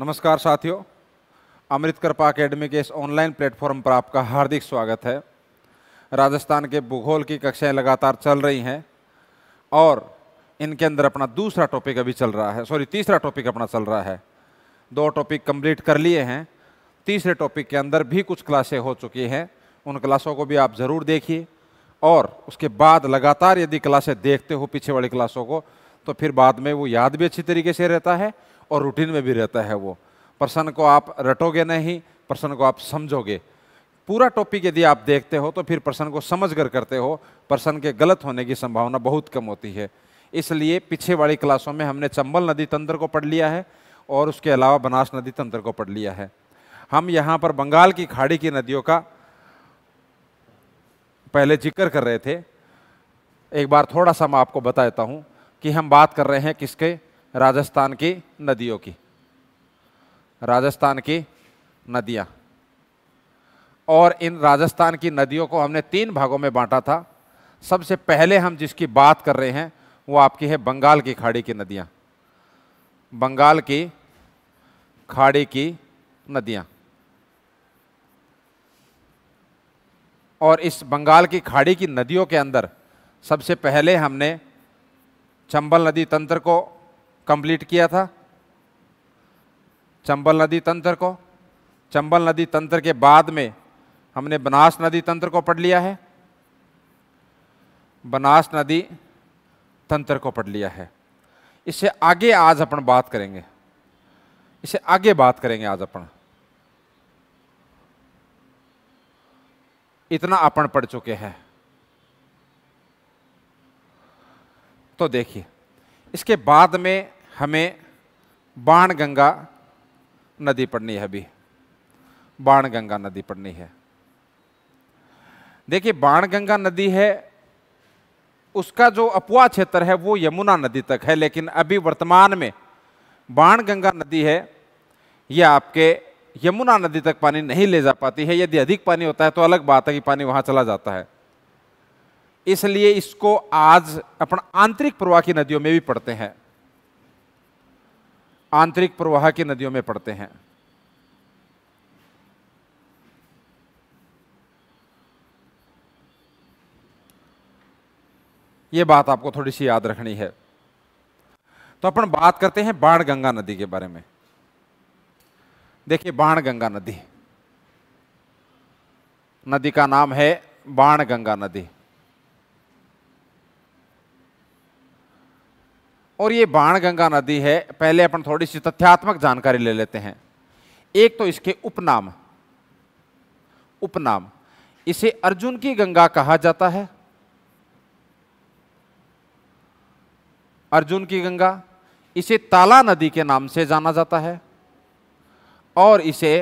नमस्कार साथियों अमृत कृपा अकेडमी के इस ऑनलाइन प्लेटफॉर्म पर आपका हार्दिक स्वागत है राजस्थान के भूगोल की कक्षाएं लगातार चल रही हैं और इनके अंदर अपना दूसरा टॉपिक अभी चल रहा है सॉरी तीसरा टॉपिक अपना चल रहा है दो टॉपिक कंप्लीट कर लिए हैं तीसरे टॉपिक के अंदर भी कुछ क्लासें हो चुकी हैं उन क्लासों को भी आप ज़रूर देखिए और उसके बाद लगातार यदि क्लासें देखते हो पीछे वाली क्लासों को तो फिर बाद में वो याद भी अच्छी तरीके से रहता है और रूटीन में भी रहता है वो पर्सन को आप रटोगे नहीं पर्सन को आप समझोगे पूरा टॉपिक यदि आप देखते हो तो फिर पर्सन को समझ कर करते हो पर्सन के गलत होने की संभावना बहुत कम होती है इसलिए पीछे वाली क्लासों में हमने चंबल नदी तंत्र को पढ़ लिया है और उसके अलावा बनास नदी तंत्र को पढ़ लिया है हम यहाँ पर बंगाल की खाड़ी की नदियों का पहले जिक्र कर रहे थे एक बार थोड़ा सा मैं आपको बता देता हूँ कि हम बात कर रहे हैं किसके राजस्थान की नदियों की राजस्थान की नदियाँ और इन राजस्थान की नदियों को हमने तीन भागों में बांटा था सबसे पहले हम जिसकी बात कर रहे हैं वो आपकी है बंगाल की खाड़ी की नदियाँ बंगाल की खाड़ी की नदियाँ और इस बंगाल की खाड़ी की नदियों के अंदर सबसे पहले हमने चंबल नदी तंत्र को कंप्लीट किया था चंबल नदी तंत्र को चंबल नदी तंत्र के बाद में हमने बनास नदी तंत्र को पढ़ लिया है बनास नदी तंत्र को पढ़ लिया है इससे आगे आज अपन बात करेंगे इससे आगे बात करेंगे आज अपन इतना अपन पढ़ चुके हैं तो देखिए इसके बाद में हमें बाण गंगा नदी पढ़नी है अभी बाण गंगा नदी पढ़नी है देखिए बाण गंगा नदी है उसका जो अपवा क्षेत्र है वो यमुना नदी तक है लेकिन अभी वर्तमान में बाण गंगा नदी है यह आपके यमुना नदी तक पानी नहीं ले जा पाती है यदि अधिक पानी होता है तो अलग बात है कि पानी वहां चला जाता है इसलिए इसको आज अपन आंतरिक प्रवाह की नदियों में भी पढ़ते हैं आंतरिक प्रवाह की नदियों में पड़ते हैं ये बात आपको थोड़ी सी याद रखनी है तो अपन बात करते हैं बाण गंगा नदी के बारे में देखिए बाण गंगा नदी नदी का नाम है बाण गंगा नदी और ये बाणगंगा नदी है पहले अपन थोड़ी सी तथ्यात्मक जानकारी ले लेते हैं एक तो इसके उपनाम उपनाम इसे अर्जुन की गंगा कहा जाता है अर्जुन की गंगा इसे ताला नदी के नाम से जाना जाता है और इसे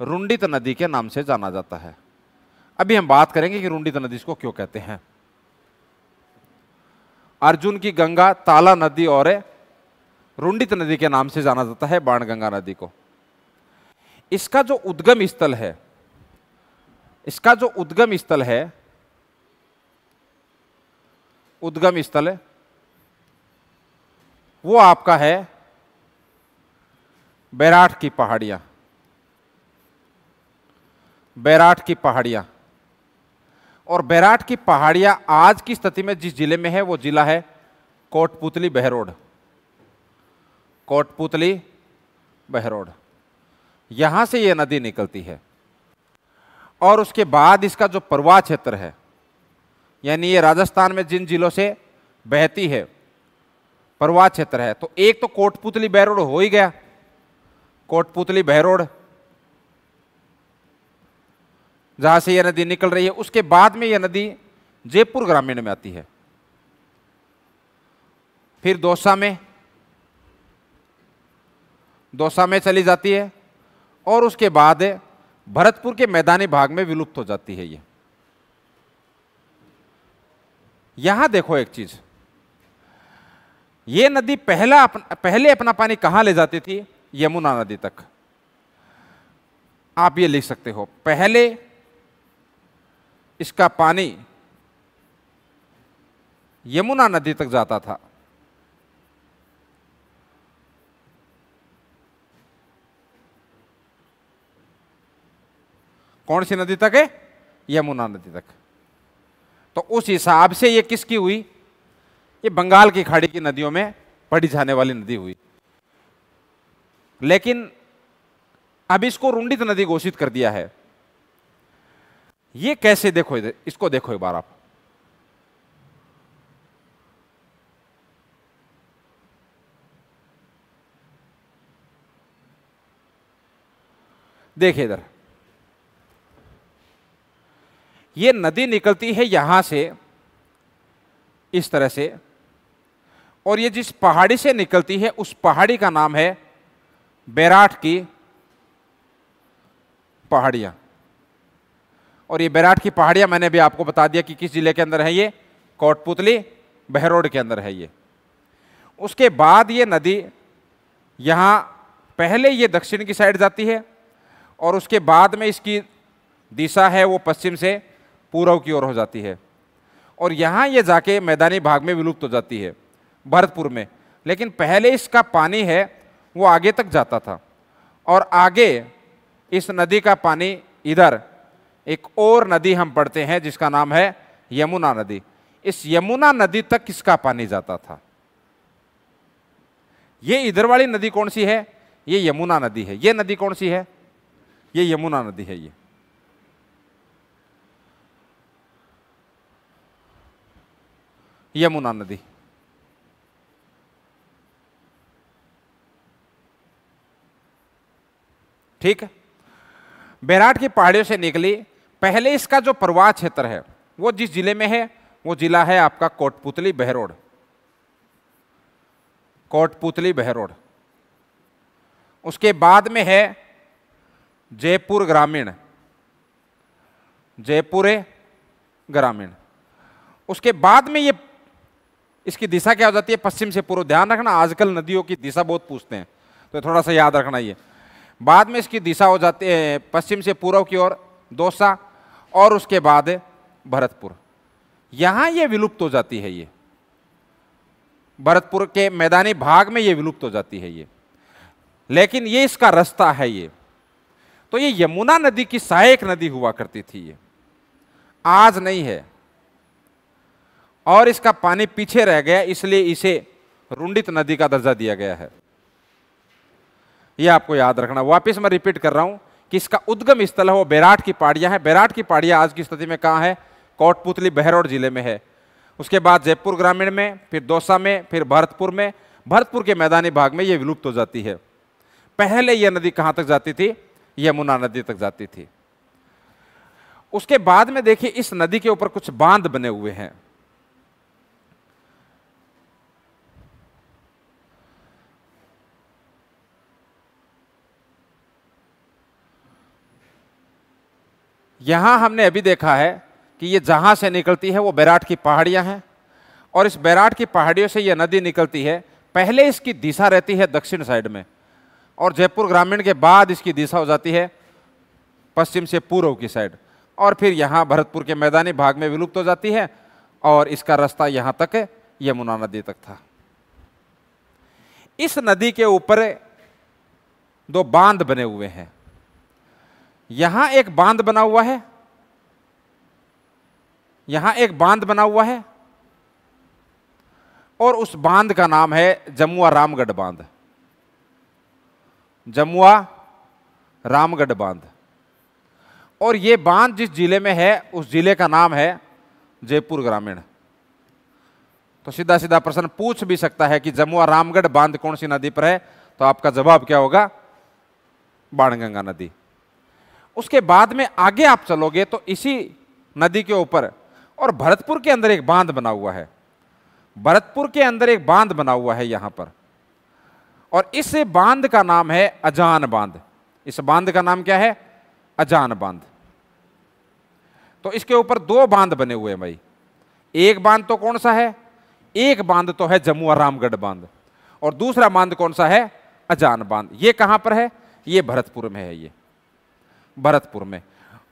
रुंडित नदी के नाम से जाना जाता है अभी हम बात करेंगे कि रुंडित नदी इसको क्यों कहते हैं अर्जुन की गंगा ताला नदी और रुंडित नदी के नाम से जाना जाता है बाण गंगा नदी को इसका जो उद्गम स्थल है इसका जो उद्गम स्थल है उद्गम स्थल है वो आपका है बैराठ की पहाड़ियां बैराठ की पहाड़ियां और बैराट की पहाड़ियां आज की स्थिति में जिस जिले में है वो जिला है कोटपुतली बहरोड कोटपुतली बहरोड यहां से ये नदी निकलती है और उसके बाद इसका जो परवाह क्षेत्र है यानी ये राजस्थान में जिन जिलों से बहती है परवाह क्षेत्र है तो एक तो कोटपुतली बहरोड हो ही गया कोटपुतली बहरोड जहाँ से यह नदी निकल रही है उसके बाद में यह नदी जयपुर ग्रामीण में आती है फिर दौसा में दौसा में चली जाती है और उसके बाद भरतपुर के मैदानी भाग में विलुप्त हो जाती है यह यहां देखो एक चीज यह नदी पहला अपन, पहले अपना पानी कहां ले जाती थी यमुना नदी तक आप ये लिख सकते हो पहले इसका पानी यमुना नदी तक जाता था कौन सी नदी तक है यमुना नदी तक तो उस हिसाब से ये किसकी हुई ये बंगाल की खाड़ी की नदियों में पड़ी जाने वाली नदी हुई लेकिन अब इसको रुंडित नदी घोषित कर दिया है ये कैसे देखो इधर इसको देखो एक बार आप देखिए इधर ये नदी निकलती है यहां से इस तरह से और ये जिस पहाड़ी से निकलती है उस पहाड़ी का नाम है बैराट की पहाड़ियां और ये बैराट की पहाड़ियाँ मैंने भी आपको बता दिया कि किस जिले के अंदर है ये कोटपुतली बहरोड के अंदर है ये उसके बाद ये नदी यहाँ पहले ये दक्षिण की साइड जाती है और उसके बाद में इसकी दिशा है वो पश्चिम से पूर्व की ओर हो जाती है और यहाँ ये जाके मैदानी भाग में विलुप्त हो जाती है भरतपुर में लेकिन पहले इसका पानी है वो आगे तक जाता था और आगे इस नदी का पानी इधर एक और नदी हम पढ़ते हैं जिसका नाम है यमुना नदी इस यमुना नदी तक किसका पानी जाता था ये इधर वाली नदी कौन सी है ये यमुना नदी है ये नदी कौन सी है ये यमुना नदी है ये यमुना नदी ठीक है बैराट की पहाड़ियों से निकली पहले इसका जो प्रवाह क्षेत्र है वो जिस जिले में है वो जिला है आपका कोटपुतली बहरोड कोटपुतली बहरोड उसके बाद में है जयपुर ग्रामीण जयपुर ग्रामीण उसके बाद में ये इसकी दिशा क्या हो जाती है पश्चिम से पूर्व ध्यान रखना आजकल नदियों की दिशा बहुत पूछते हैं तो थोड़ा सा याद रखना ये बाद में इसकी दिशा हो जाती है पश्चिम से पूर्व की ओर दोसा और उसके बाद भरतपुर यहां ये विलुप्त हो जाती है ये भरतपुर के मैदानी भाग में ये विलुप्त हो जाती है ये लेकिन ये इसका रास्ता है ये तो ये यमुना नदी की सहायक नदी हुआ करती थी ये आज नहीं है और इसका पानी पीछे रह गया इसलिए इसे रुंडित नदी का दर्जा दिया गया है यह आपको याद रखना वापस मैं रिपीट कर रहा हूं कि इसका उद्गम स्थल है वो बैराट की पहाड़ियाँ हैं बैराट की पहाड़ियाँ आज की स्थिति में कहाँ है कोटपुतली बहरोड जिले में है उसके बाद जयपुर ग्रामीण में फिर दौसा में फिर भरतपुर में भरतपुर के मैदानी भाग में ये विलुप्त हो जाती है पहले यह नदी कहाँ तक जाती थी यमुना नदी तक जाती थी उसके बाद में देखिए इस नदी के ऊपर कुछ बांध बने हुए हैं यहाँ हमने अभी देखा है कि ये जहाँ से निकलती है वो बैराट की पहाड़ियाँ हैं और इस बैराट की पहाड़ियों से ये नदी निकलती है पहले इसकी दिशा रहती है दक्षिण साइड में और जयपुर ग्रामीण के बाद इसकी दिशा हो जाती है पश्चिम से पूर्व की साइड और फिर यहाँ भरतपुर के मैदानी भाग में विलुप्त हो जाती है और इसका रास्ता यहाँ तक यमुना नदी तक था इस नदी के ऊपर दो बांध बने हुए हैं यहां एक बांध बना हुआ है यहां एक बांध बना हुआ है और उस बांध का नाम है जमुआ रामगढ़ बांध जमुआ रामगढ़ बांध और ये बांध जिस जिले में है उस जिले का नाम है जयपुर ग्रामीण तो सीधा सीधा प्रश्न पूछ भी सकता है कि जमुआ रामगढ़ बांध कौन सी नदी पर है तो आपका जवाब क्या होगा बाणगंगा नदी उसके बाद में आगे आप चलोगे तो इसी नदी के ऊपर और भरतपुर के अंदर एक बांध बना हुआ है भरतपुर के अंदर एक बांध बना हुआ है यहां पर और इस बांध का नाम है अजान बांध इस बांध का नाम क्या है अजान बांध तो इसके ऊपर दो बांध बने हुए हैं भाई एक बांध तो कौन सा है एक बांध तो है जम्मू और रामगढ़ बांध और दूसरा बांध कौन सा है अजान बांध ये कहां पर है ये भरतपुर में है ये भरतपुर में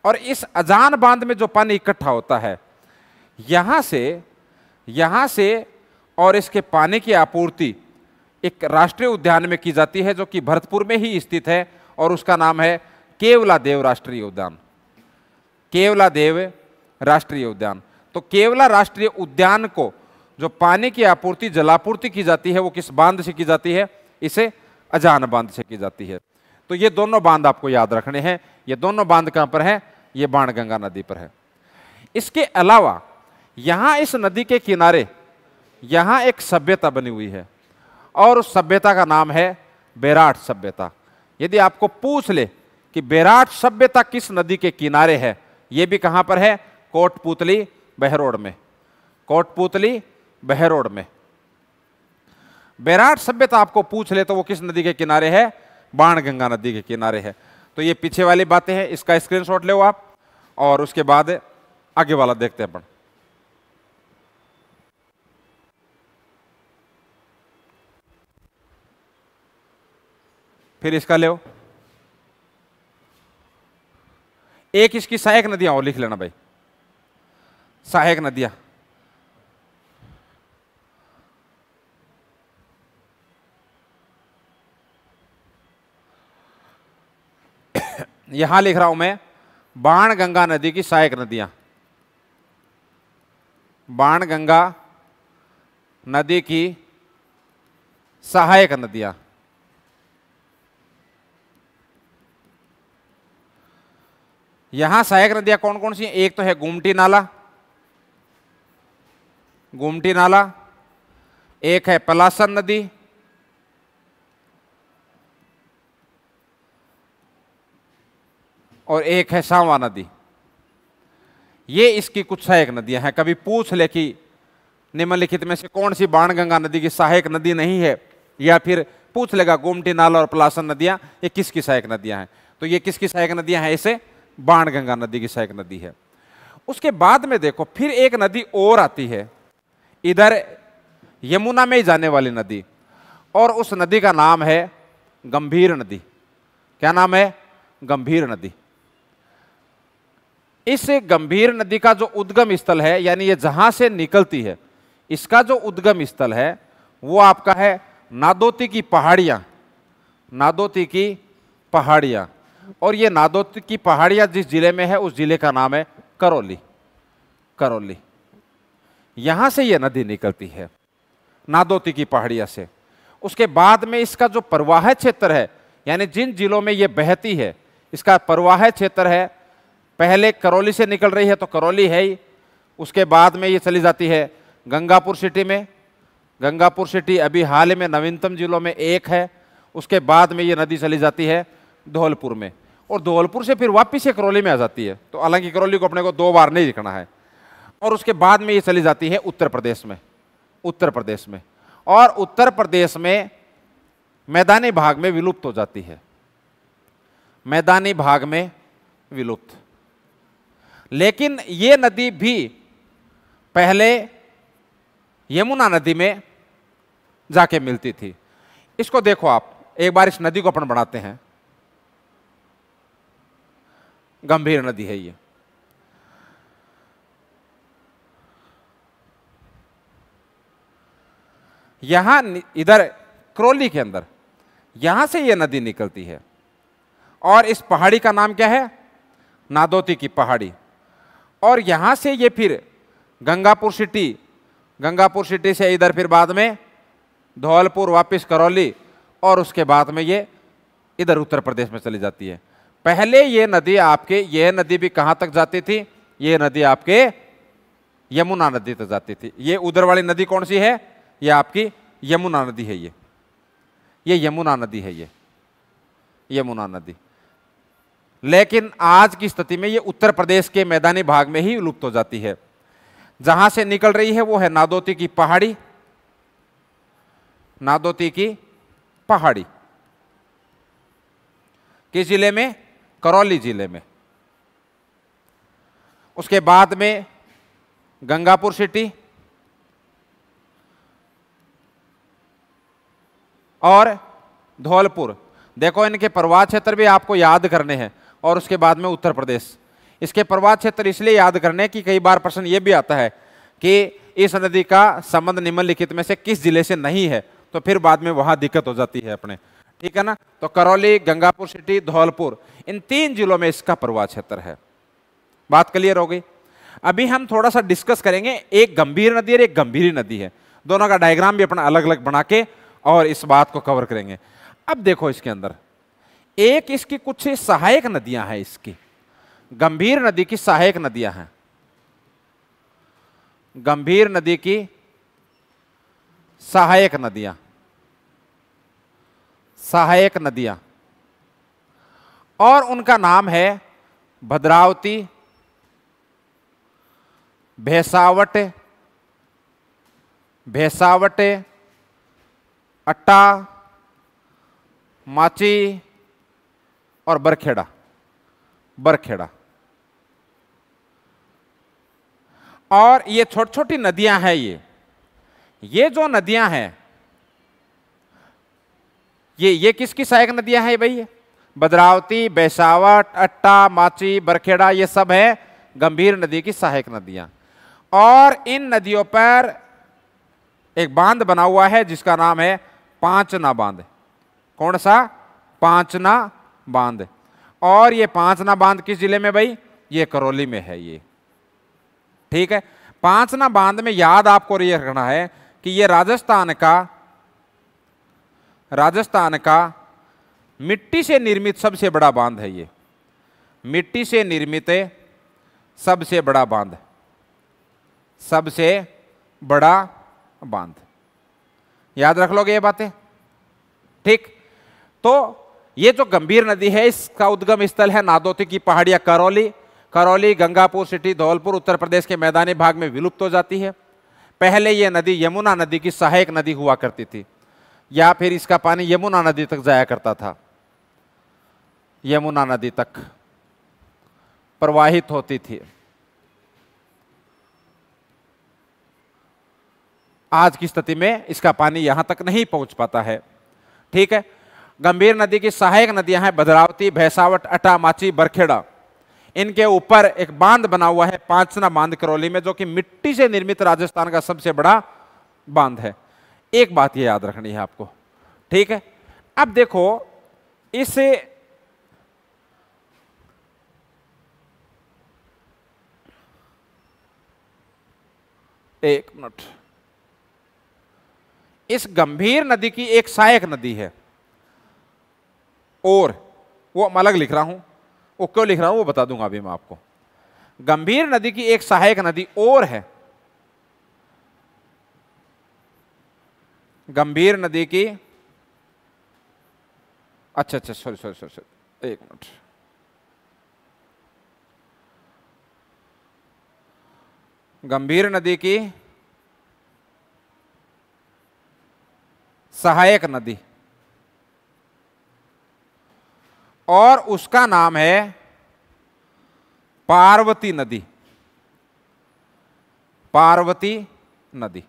और इस अजान बांध में जो पानी इकट्ठा होता है यहाँ से यहाँ से और इसके पानी की आपूर्ति एक राष्ट्रीय उद्यान में की जाती है जो कि भरतपुर में ही स्थित है और उसका नाम है केवला देव राष्ट्रीय उद्यान केवला देव राष्ट्रीय उद्यान तो केवला राष्ट्रीय उद्यान को जो पानी की आपूर्ति जलापूर्ति की जाती है वो किस बांध से की जाती है इसे अजान बांध से की जाती है तो ये दोनों बांध आपको याद रखने हैं ये दोनों बांध कहां पर है ये बाण गंगा नदी पर है इसके अलावा यहां इस नदी के किनारे यहां एक सभ्यता बनी हुई है और उस सभ्यता का नाम है बेराट सभ्यता यदि आपको पूछ ले कि बेराट सभ्यता किस नदी के किनारे है ये भी कहां पर है कोटपुतली बहरोड में कोटपुतली बहरोड में बेराट सभ्यता आपको पूछ ले तो वो किस नदी के किनारे है बाण गंगा नदी के किनारे है तो ये पीछे वाली बातें हैं इसका स्क्रीनशॉट ले आप और उसके बाद आगे वाला देखते हैं अपन फिर इसका ले एक इसकी सहायक नदियां और लिख लेना भाई सहायक नदियां यहां लिख रहा हूं मैं बाण गंगा नदी की सहायक नदियां बाण गंगा नदी की सहायक नदियां यहां सहायक नदियां कौन कौन सी एक तो है गुमटी नाला गुमटी नाला एक है पलासन नदी और एक है सांवा नदी ये इसकी कुछ सहायक नदियां हैं कभी पूछ ले कि निम्नलिखित में से कौन सी बाण गंगा नदी की सहायक नदी नहीं है या फिर पूछ लेगा गोमटी नाल और पलासन नदियां ये किसकी सहायक नदियां हैं तो ये किसकी सहायक नदियां हैं इसे बाण गंगा नदी की सहायक नदी है उसके बाद में देखो फिर एक नदी और आती है इधर यमुना में ही जाने वाली नदी और उस नदी का नाम है गंभीर नदी क्या नाम है गंभीर नदी इस गंभीर नदी का जो उद्गम स्थल है यानी ये जहां से निकलती है इसका जो उद्गम स्थल है वो आपका है नादोती की पहाड़ियां नादोती की पहाड़ियां और ये नादोती की पहाड़ियां जिस जिले में है उस जिले का नाम है करौली करौली यहां से ये नदी निकलती है नादोती की पहाड़िया से उसके बाद में इसका जो प्रवाह क्षेत्र है यानी जिन जिलों में ये बहती है इसका प्रवाह क्षेत्र है पहले करौली से निकल रही है तो करौली है ही उसके बाद में ये चली जाती है गंगापुर सिटी में गंगापुर सिटी अभी हाल में नवीनतम जिलों में एक है उसके बाद में ये नदी चली जाती है धौलपुर में और धौलपुर से फिर वापस ये करौली में आ जाती है तो हालांकि करौली को अपने को दो बार नहीं लिखना है और उसके बाद में ये चली जाती है उत्तर प्रदेश में उत्तर प्रदेश में और उत्तर प्रदेश में मैदानी भाग में विलुप्त हो जाती है मैदानी भाग में विलुप्त लेकिन ये नदी भी पहले यमुना नदी में जाके मिलती थी इसको देखो आप एक बार इस नदी को अपन बनाते हैं गंभीर नदी है ये यहां इधर क्रोली के अंदर यहां से ये नदी निकलती है और इस पहाड़ी का नाम क्या है नादोती की पहाड़ी और यहाँ से ये फिर गंगापुर सिटी गंगापुर सिटी से इधर फिर बाद में धौलपुर वापस करौली और उसके बाद में ये इधर उत्तर प्रदेश में चली जाती है पहले ये नदी आपके ये नदी भी कहाँ तक जाती थी ये नदी आपके यमुना नदी तक जाती थी ये उधर वाली नदी कौन सी है ये आपकी यमुना नदी है ये ये यमुना नदी है ये यमुना नदी लेकिन आज की स्थिति में ये उत्तर प्रदेश के मैदानी भाग में ही लुप्त हो जाती है जहां से निकल रही है वो है नादोती की पहाड़ी नादोती की पहाड़ी किस जिले में करौली जिले में उसके बाद में गंगापुर सिटी और धौलपुर देखो इनके प्रवाह क्षेत्र भी आपको याद करने हैं और उसके बाद में उत्तर प्रदेश इसके प्रवाह क्षेत्र इसलिए याद करने की कई बार प्रश्न ये भी आता है कि इस नदी का संबंध निम्नलिखित में से किस जिले से नहीं है तो फिर बाद में वहाँ दिक्कत हो जाती है अपने ठीक है ना तो करौली गंगापुर सिटी धौलपुर इन तीन जिलों में इसका प्रवाह क्षेत्र है बात क्लियर हो गई अभी हम थोड़ा सा डिस्कस करेंगे एक गंभीर नदी और एक गंभीर नदी है दोनों का डायग्राम भी अपना अलग अलग बना के और इस बात को कवर करेंगे अब देखो इसके अंदर एक इसकी कुछ सहायक नदियां हैं इसकी गंभीर नदी की सहायक नदियां हैं गंभीर नदी की सहायक नदियां सहायक नदियां और उनका नाम है भद्रावती भैसावट भैसावट अट्टा माची और बरखेड़ा बरखेड़ा और ये छोटी छोटी नदियां हैं ये ये जो नदियां हैं ये ये किसकी सहायक नदियां हैं भाई बदरावती बैसावट अट्टा माची बरखेड़ा ये सब है गंभीर नदी की सहायक नदियां और इन नदियों पर एक बांध बना हुआ है जिसका नाम है पांचना बांध कौन सा पांचना बांध और ये पांचना बांध किस जिले में भाई ये करौली में है ये ठीक है पांचना बांध में याद आपको ये रखना है कि ये राजस्थान का राजस्थान का मिट्टी से निर्मित सबसे बड़ा बांध है ये मिट्टी से निर्मित सबसे बड़ा बांध सबसे बड़ा बांध याद रख लोगे ये बातें ठीक तो ये जो गंभीर नदी है इसका उद्गम स्थल है नादोती की पहाड़ियां करौली करौली गंगापुर सिटी धौलपुर उत्तर प्रदेश के मैदानी भाग में विलुप्त हो जाती है पहले ये नदी यमुना नदी की सहायक नदी हुआ करती थी या फिर इसका पानी यमुना नदी तक जाया करता था यमुना नदी तक प्रवाहित होती थी आज की स्थिति में इसका पानी यहां तक नहीं पहुंच पाता है ठीक है गंभीर नदी की सहायक नदियां हैं भद्रावती भैसावट अटामाची बरखेड़ा इनके ऊपर एक बांध बना हुआ है पांचना बांध करौली में जो कि मिट्टी से निर्मित राजस्थान का सबसे बड़ा बांध है एक बात ये याद रखनी है आपको ठीक है अब देखो इस एक मिनट इस गंभीर नदी की एक सहायक नदी है और वो मैं अलग लिख रहा हूँ वो क्यों लिख रहा हूँ वो बता दूंगा अभी मैं आपको गंभीर नदी की एक सहायक नदी और है गंभीर नदी की अच्छा अच्छा सॉरी सॉरी सॉरी सॉरी एक मिनट गंभीर नदी की सहायक नदी और उसका नाम है पार्वती नदी पार्वती नदी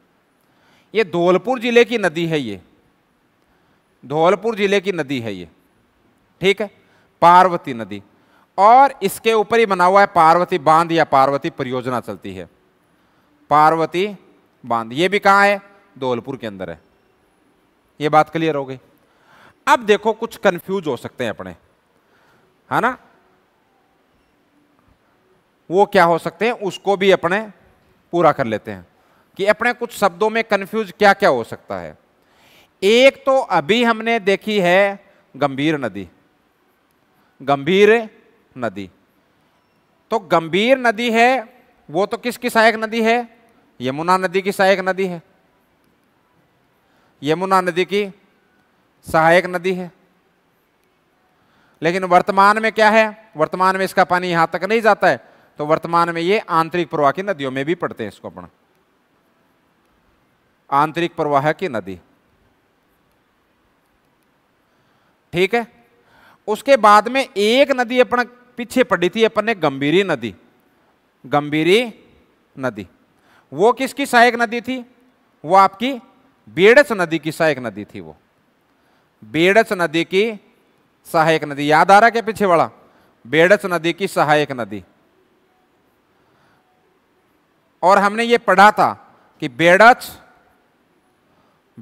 ये धौलपुर जिले की नदी है ये धौलपुर जिले की नदी है ये ठीक है पार्वती नदी और इसके ऊपर ही बना हुआ है पार्वती बांध या पार्वती परियोजना चलती है पार्वती बांध ये भी कहाँ है धौलपुर के अंदर है ये बात क्लियर हो गई अब देखो कुछ कंफ्यूज हो सकते हैं अपने है ना वो क्या हो सकते हैं उसको भी अपने पूरा कर लेते हैं कि अपने कुछ शब्दों में कंफ्यूज क्या क्या हो सकता है एक तो अभी हमने देखी है गंभीर नदी गंभीर नदी तो गंभीर नदी है वो तो किसकी सहायक नदी है यमुना नदी की सहायक नदी है यमुना नदी की सहायक नदी है लेकिन वर्तमान में क्या है वर्तमान में इसका पानी यहां तक नहीं जाता है तो वर्तमान में ये आंतरिक प्रवाह की नदियों में भी पड़ते हैं इसको अपना आंतरिक प्रवाह की नदी ठीक है उसके बाद में एक नदी अपन पीछे पड़ी थी अपन ने गंभीरी नदी गंभीरी नदी वो किसकी सहायक नदी थी वो आपकी बेड़स नदी की सहायक नदी थी वो बेड़स नदी की सहायक नदी याद आ रहा क्या पीछे वाला बेड़स नदी की सहायक नदी और हमने ये पढ़ा था कि बेड़च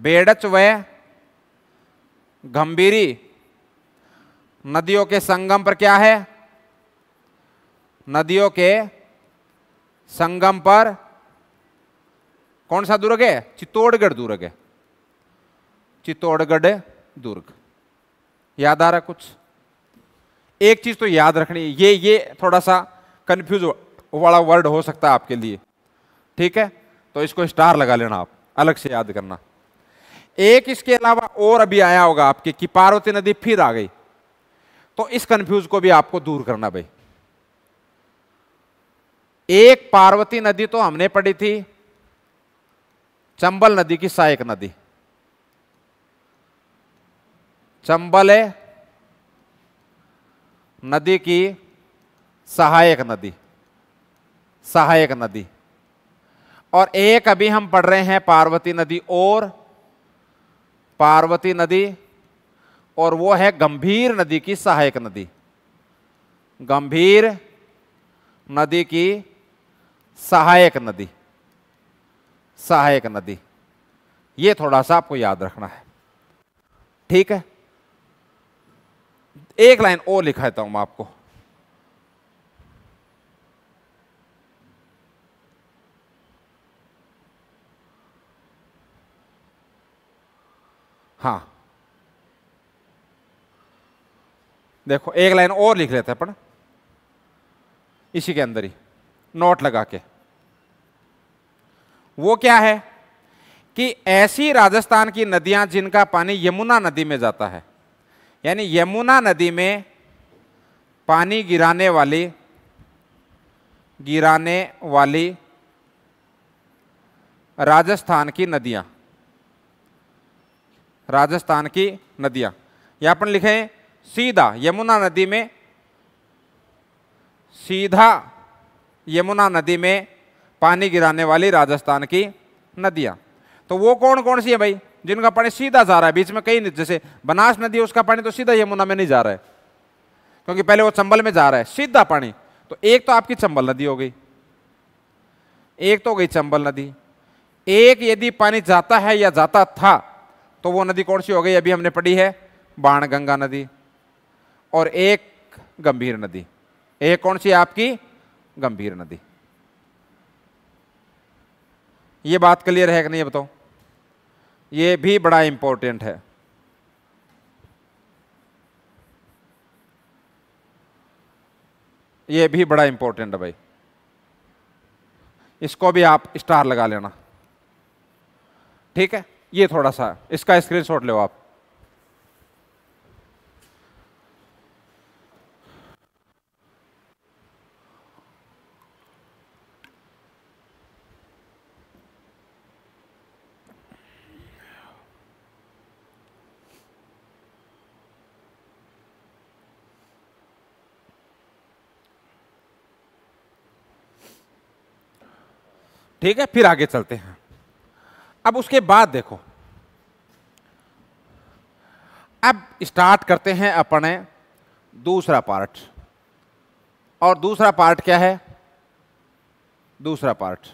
बेड़च व गंभीरी नदियों के संगम पर क्या है नदियों के संगम पर कौन सा दुर्ग है चित्तौड़गढ़ दुर्ग है चित्तौड़गढ़ दुर्ग याद आ रहा कुछ एक चीज तो याद रखनी है ये ये थोड़ा सा कंफ्यूज वाला वर्ड हो सकता है आपके लिए ठीक है तो इसको स्टार लगा लेना आप अलग से याद करना एक इसके अलावा और अभी आया होगा आपके कि पार्वती नदी फिर आ गई तो इस कंफ्यूज को भी आपको दूर करना भाई एक पार्वती नदी तो हमने पढ़ी थी चंबल नदी की सहायक नदी चंबल है नदी की सहायक नदी सहायक नदी और एक अभी हम पढ़ रहे हैं पार्वती नदी और पार्वती नदी और वो है गंभीर नदी की सहायक नदी गंभीर नदी की सहायक नदी सहायक नदी ये थोड़ा सा आपको याद रखना है ठीक है एक लाइन और लिखा देता हूं मैं आपको हाँ देखो एक लाइन और लिख लेते हैं अपन इसी के अंदर ही नोट लगा के वो क्या है कि ऐसी राजस्थान की नदियां जिनका पानी यमुना नदी में जाता है यानी यमुना नदी में पानी गिराने वाली गिराने वाली राजस्थान की नदियाँ राजस्थान की नदियाँ यहाँ पर लिखे सीधा यमुना नदी में सीधा यमुना नदी में पानी गिराने वाली राजस्थान की नदियाँ तो वो कौन कौन सी है भाई जिनका पानी सीधा जा रहा है बीच में कहीं नहीं जैसे बनास नदी उसका पानी तो सीधा यमुना में नहीं जा रहा है क्योंकि पहले वो चंबल में जा रहा है सीधा पानी तो एक तो आपकी चंबल नदी हो गई एक तो हो गई चंबल नदी एक यदि पानी जाता है या जाता था तो वो नदी कौन सी हो गई अभी हमने पढ़ी है बाण गंगा नदी और एक गंभीर नदी एक कौन सी आपकी गंभीर नदी ये बात क्लियर है कि नहीं बताओ ये भी बड़ा इम्पोर्टेंट है ये भी बड़ा इंपॉर्टेंट है भाई इसको भी आप स्टार लगा लेना ठीक है ये थोड़ा सा इसका स्क्रीनशॉट लो आप ठीक है फिर आगे चलते हैं अब उसके बाद देखो अब स्टार्ट करते हैं अपने दूसरा पार्ट और दूसरा पार्ट क्या है दूसरा पार्ट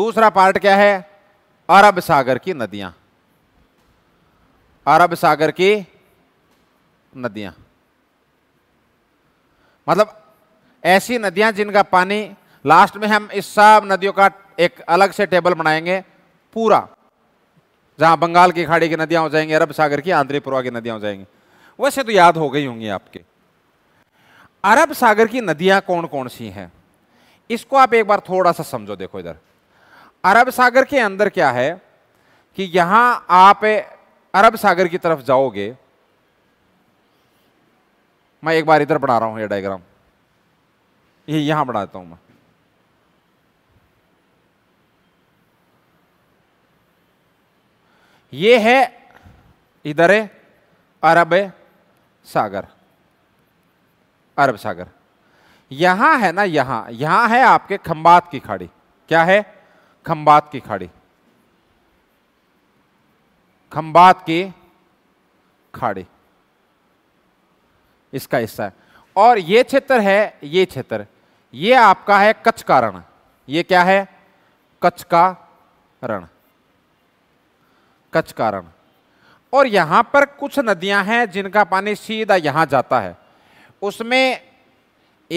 दूसरा पार्ट क्या है अरब सागर की नदियां अरब सागर की नदियां मतलब ऐसी नदियां जिनका पानी लास्ट में हम इस सब नदियों का एक अलग से टेबल बनाएंगे पूरा जहां बंगाल की खाड़ी की नदियां हो जाएंगी अरब सागर की आंध्री पुरवा की नदियां हो जाएंगी वैसे तो याद हो गई होंगी आपके अरब सागर की नदियां कौन कौन सी हैं इसको आप एक बार थोड़ा सा समझो देखो इधर अरब सागर के अंदर क्या है कि यहां आप अरब सागर की तरफ जाओगे मैं एक बार इधर बना रहा हूं यह डायग्राम ये यहां बनाता हूं मैं ये है इधर है अरब सागर अरब सागर यहां है ना यहां यहां है आपके खंबात की खाड़ी क्या है खंबात की खाड़ी खंबात की खाड़ी इसका हिस्सा है और ये क्षेत्र है ये क्षेत्र ये आपका है कच्छ का रण ये क्या है कच्छ का रण कच्छ कारण और यहाँ पर कुछ नदियाँ हैं जिनका पानी सीधा यहाँ जाता है उसमें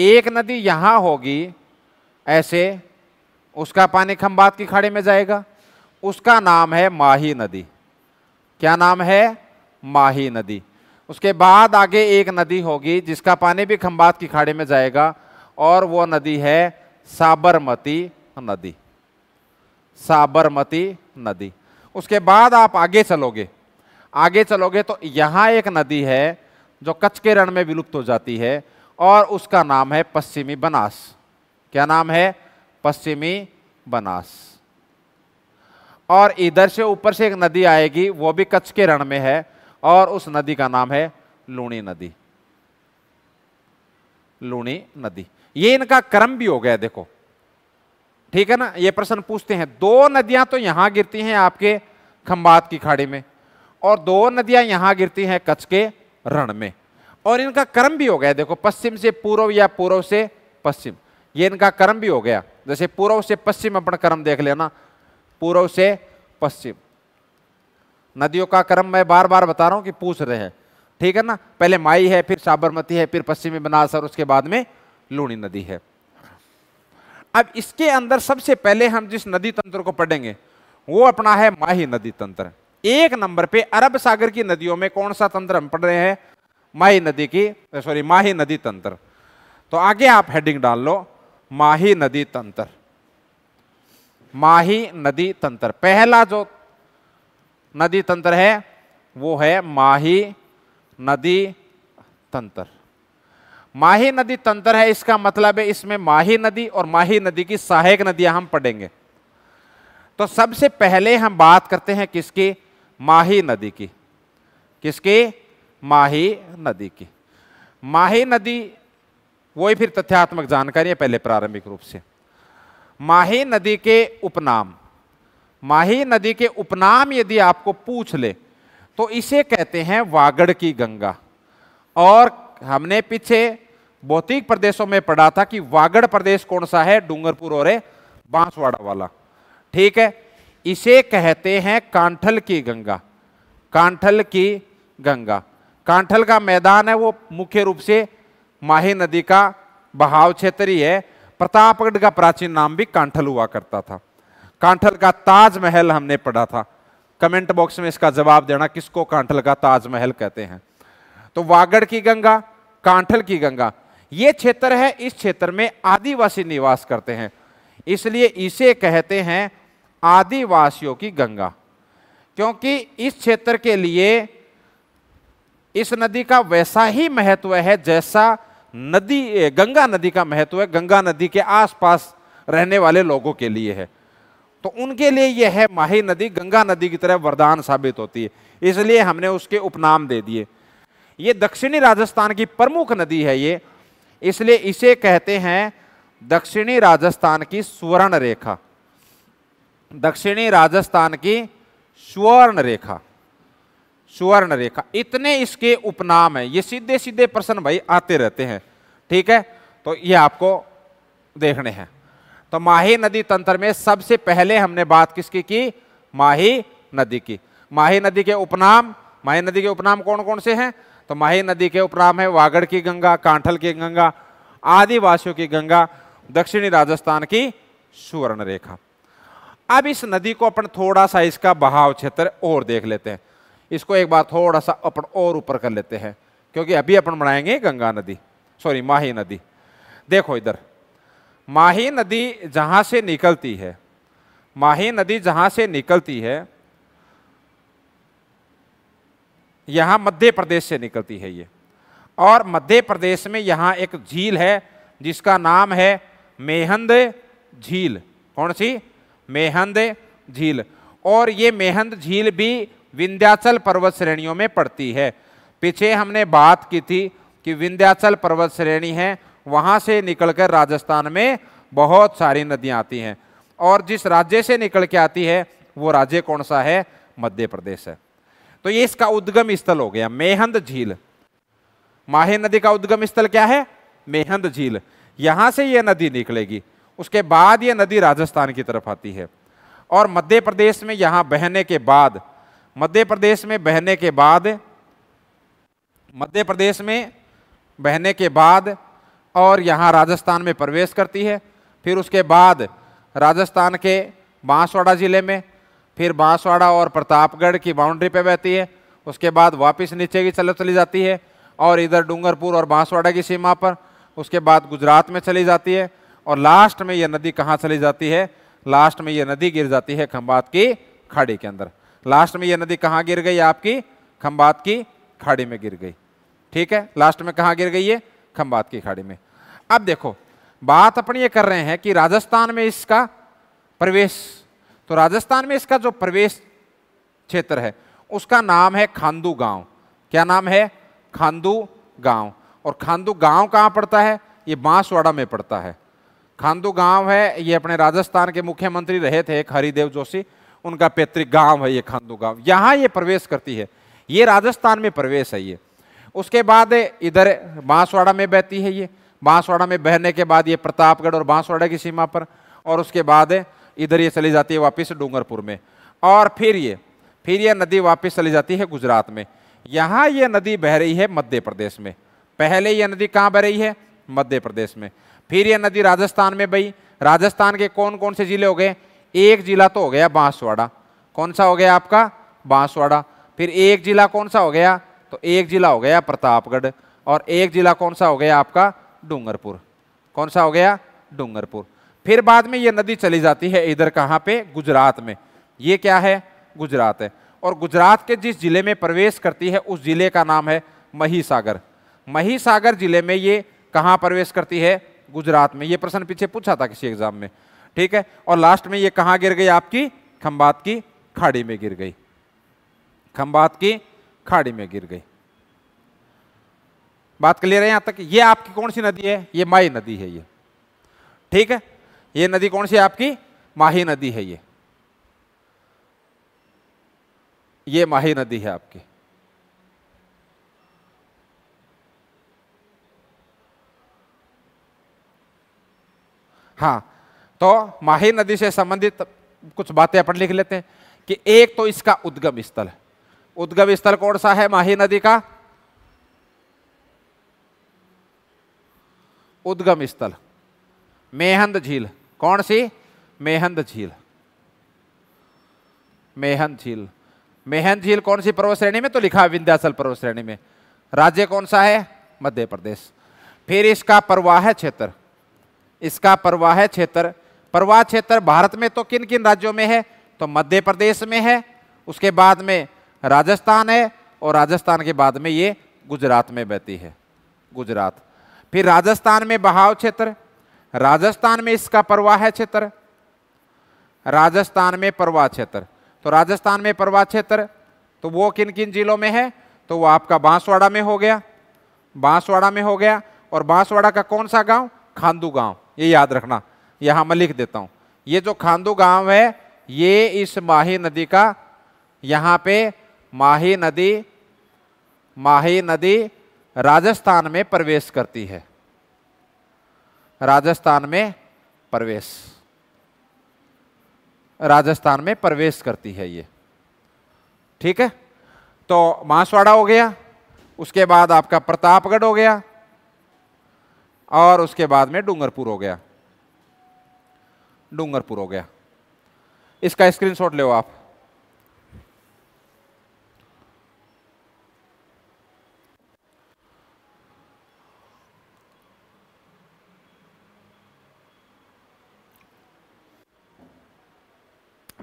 एक नदी यहाँ होगी ऐसे उसका पानी खम्बात की खाड़ी में जाएगा उसका नाम है माही नदी क्या नाम है माही नदी उसके बाद आगे एक नदी होगी जिसका पानी भी खम्बात की खाड़ी में जाएगा और वो नदी है साबरमती नदी साबरमती नदी उसके बाद आप आगे चलोगे आगे चलोगे तो यहाँ एक नदी है जो कच्छ के रण में विलुप्त हो जाती है और उसका नाम है पश्चिमी बनास क्या नाम है पश्चिमी बनास और इधर से ऊपर से एक नदी आएगी वो भी कच्छ के रण में है और उस नदी का नाम है लूणी नदी लूणी नदी ये इनका क्रम भी हो गया देखो ठीक है ना ये प्रश्न पूछते हैं दो नदियां तो यहां गिरती हैं आपके खंबात की खाड़ी में और दो नदियां यहां गिरती हैं कच्छ के रण में और इनका कर्म भी हो गया देखो पश्चिम से पूर्व या पूर्व से पश्चिम ये इनका कर्म भी हो गया जैसे पूर्व से पश्चिम अपन कर्म देख लेना पूर्व से पश्चिम नदियों का कर्म मैं बार बार बता रहा हूं कि पूछ रहे हैं ठीक है ना पहले माई है फिर साबरमती है फिर पश्चिमी बनास और उसके बाद में लूणी नदी है अब इसके अंदर सबसे पहले हम जिस नदी तंत्र को पढ़ेंगे वो अपना है माही नदी तंत्र एक नंबर पे अरब सागर की नदियों में कौन सा तंत्र हम पढ़ रहे हैं माही नदी की सॉरी माही नदी तंत्र तो आगे आप हेडिंग डाल लो माही नदी तंत्र माही नदी तंत्र पहला जो नदी तंत्र है वो है माही नदी तंत्र माही नदी तंत्र है इसका मतलब है इसमें माही नदी और माही नदी की सहायक नदियां हम पढ़ेंगे तो सबसे पहले हम बात करते हैं किसकी माही नदी की किसकी माही नदी की माही नदी वही फिर तथ्यात्मक जानकारी है पहले प्रारंभिक रूप से माही नदी के उपनाम माही नदी के उपनाम यदि आपको पूछ ले तो इसे कहते हैं वागड़ की गंगा और हमने पीछे भौतिक प्रदेशों में पढ़ा था कि वागड़ प्रदेश कौन सा है डूंगरपुर और बांसवाड़ा वाला ठीक है इसे कहते हैं कांठल की गंगा कांठल की गंगा कांठल का मैदान है वो मुख्य रूप से माही नदी का बहाव क्षेत्र ही है प्रतापगढ़ का प्राचीन नाम भी कांठल हुआ करता था कांठल का ताजमहल हमने पढ़ा था कमेंट बॉक्स में इसका जवाब देना किसको कांठल का ताजमहल कहते हैं तो वागड़ की गंगा कांठल की गंगा ये क्षेत्र है इस क्षेत्र में आदिवासी निवास करते हैं इसलिए इसे कहते हैं आदिवासियों की गंगा क्योंकि इस क्षेत्र के लिए इस नदी का वैसा ही महत्व है जैसा नदी गंगा नदी का महत्व है गंगा नदी के आसपास रहने वाले लोगों के लिए है तो उनके लिए यह है माही नदी गंगा नदी की तरह वरदान साबित होती है इसलिए हमने उसके उपनाम दे दिए ये दक्षिणी राजस्थान की प्रमुख नदी है ये इसलिए इसे कहते हैं दक्षिणी राजस्थान की स्वर्ण रेखा दक्षिणी राजस्थान की स्वर्ण रेखा सुवर्ण रेखा इतने इसके उपनाम है ये सीधे सीधे प्रश्न भाई आते रहते हैं ठीक है तो ये आपको देखने हैं तो माही नदी तंत्र में सबसे पहले हमने बात किसकी की माही नदी की माही नदी के उपनाम माही नदी के उपनाम कौन कौन से हैं तो माही नदी के उपराम है वागड़ की गंगा कांठल की गंगा आदिवासियों की गंगा दक्षिणी राजस्थान की सुवर्ण रेखा अब इस नदी को अपन थोड़ा सा इसका बहाव क्षेत्र और देख लेते हैं इसको एक बार थोड़ा सा अपन और ऊपर कर लेते हैं क्योंकि अभी अपन बनाएंगे गंगा नदी सॉरी माही नदी देखो इधर माही नदी जहाँ से निकलती है माही नदी जहाँ से निकलती है यहाँ मध्य प्रदेश से निकलती है ये और मध्य प्रदेश में यहाँ एक झील है जिसका नाम है मेहंद झील कौन सी मेहंद झील और ये मेहंद झील भी विंध्याचल पर्वत श्रेणियों में पड़ती है पीछे हमने बात की थी कि विंध्याचल पर्वत श्रेणी है वहाँ से निकलकर राजस्थान में बहुत सारी नदियाँ आती हैं और जिस राज्य से निकल के आती है वो राज्य कौन सा है मध्य प्रदेश है तो ये इसका उद्गम स्थल हो गया मेहंद झील माहे नदी का उद्गम स्थल क्या है मेहंद झील यहां से यह नदी निकलेगी उसके बाद यह नदी राजस्थान की तरफ आती है और मध्य प्रदेश में यहाँ बहने के बाद मध्य प्रदेश में बहने के बाद मध्य प्रदेश में बहने के बाद और यहाँ राजस्थान में प्रवेश करती है फिर उसके बाद राजस्थान के बांसवाड़ा ज़िले में फिर बांसवाड़ा और प्रतापगढ़ की बाउंड्री पे बहती है उसके बाद वापस नीचे की चलत चली जाती है और इधर डूंगरपुर और बांसवाड़ा की सीमा पर उसके बाद गुजरात में चली जाती है और लास्ट में यह नदी कहाँ चली जाती है लास्ट में यह नदी गिर जाती है खम्बात की खाड़ी के अंदर लास्ट में यह नदी कहाँ गिर गई आपकी खम्बात की खाड़ी में गिर गई ठीक है लास्ट में कहाँ गिर गई है खम्बात की खाड़ी में अब देखो बात अपन ये कर रहे हैं कि राजस्थान में इसका प्रवेश तो राजस्थान में इसका जो प्रवेश क्षेत्र है उसका नाम है खांदू गांव क्या नाम है खांदू गांव और खांदू गांव कहाँ पड़ता है ये बांसवाड़ा में पड़ता है खांदू गांव है ये अपने राजस्थान के मुख्यमंत्री रहे थे एक हरिदेव जोशी उनका पैतृक गांव है ये खांदू गांव यहाँ ये प्रवेश करती है ये राजस्थान में प्रवेश है ये उसके बाद इधर बांसवाड़ा में बहती है ये बांसवाड़ा में बहने के बाद ये प्रतापगढ़ और बांसवाड़ा की सीमा पर और उसके बाद इधर ये चली जाती है वापस डूंगरपुर में और फिर ये फिर यह नदी वापस चली जाती है गुजरात में यहाँ यह नदी बह रही है मध्य प्रदेश में पहले यह नदी कहाँ बह रही है मध्य प्रदेश में फिर यह नदी राजस्थान में बही राजस्थान के कौन कौन से जिले हो गए एक जिला तो हो गया बांसवाड़ा कौन सा हो गया आपका बांसवाड़ा फिर एक जिला कौन सा हो गया तो एक जिला हो गया प्रतापगढ़ और एक जिला कौन सा हो गया आपका डूंगरपुर कौन सा हो गया डूंगरपुर फिर बाद में ये नदी चली जाती है इधर कहाँ पे गुजरात में ये क्या है गुजरात है और गुजरात के जिस जिले में प्रवेश करती है उस जिले का नाम है महीसागर महीसागर जिले में ये कहाँ प्रवेश करती है गुजरात में ये प्रश्न पीछे पूछा था किसी एग्जाम में ठीक है और लास्ट में ये कहाँ गिर गई आपकी खम्बात की खाड़ी में गिर गई खम्बात की खाड़ी में गिर गई बात क्लियर है यहाँ तक ये आपकी कौन सी नदी है ये माई नदी है ये ठीक है ये नदी कौन सी है आपकी माही नदी है ये ये माही नदी है आपकी हाँ तो माही नदी से संबंधित कुछ बातें अपन लिख लेते हैं कि एक तो इसका उद्गम स्थल है उद्गम स्थल कौन सा है माही नदी का उद्गम स्थल मेहंद झील कौन सी मेहंद झील मेहंद झील मेहंद झील कौन सी पर्वत श्रेणी में तो लिखा विंध्याचल पर्वत श्रेणी में राज्य कौन सा है मध्य प्रदेश फिर इसका प्रवाह क्षेत्र इसका प्रवाह क्षेत्र प्रवाह क्षेत्र भारत में तो किन किन राज्यों में है तो मध्य प्रदेश में है उसके बाद में राजस्थान है और राजस्थान के बाद में ये गुजरात में बहती है गुजरात फिर राजस्थान में बहाव क्षेत्र राजस्थान में इसका है क्षेत्र राजस्थान में परवाह क्षेत्र तो राजस्थान में परवाह क्षेत्र तो वो किन किन जिलों में है तो वो आपका बांसवाड़ा में हो गया बांसवाड़ा में हो गया और बांसवाड़ा का कौन सा गांव खांदू गांव ये याद रखना यहां मैं लिख देता हूं ये जो खांदू गांव है ये इस माही नदी का यहां पे माही नदी माही नदी राजस्थान में प्रवेश करती है राजस्थान में प्रवेश राजस्थान में प्रवेश करती है ये ठीक है तो मांसवाड़ा हो गया उसके बाद आपका प्रतापगढ़ हो गया और उसके बाद में डूंगरपुर हो गया डूंगरपुर हो गया इसका स्क्रीनशॉट ले आप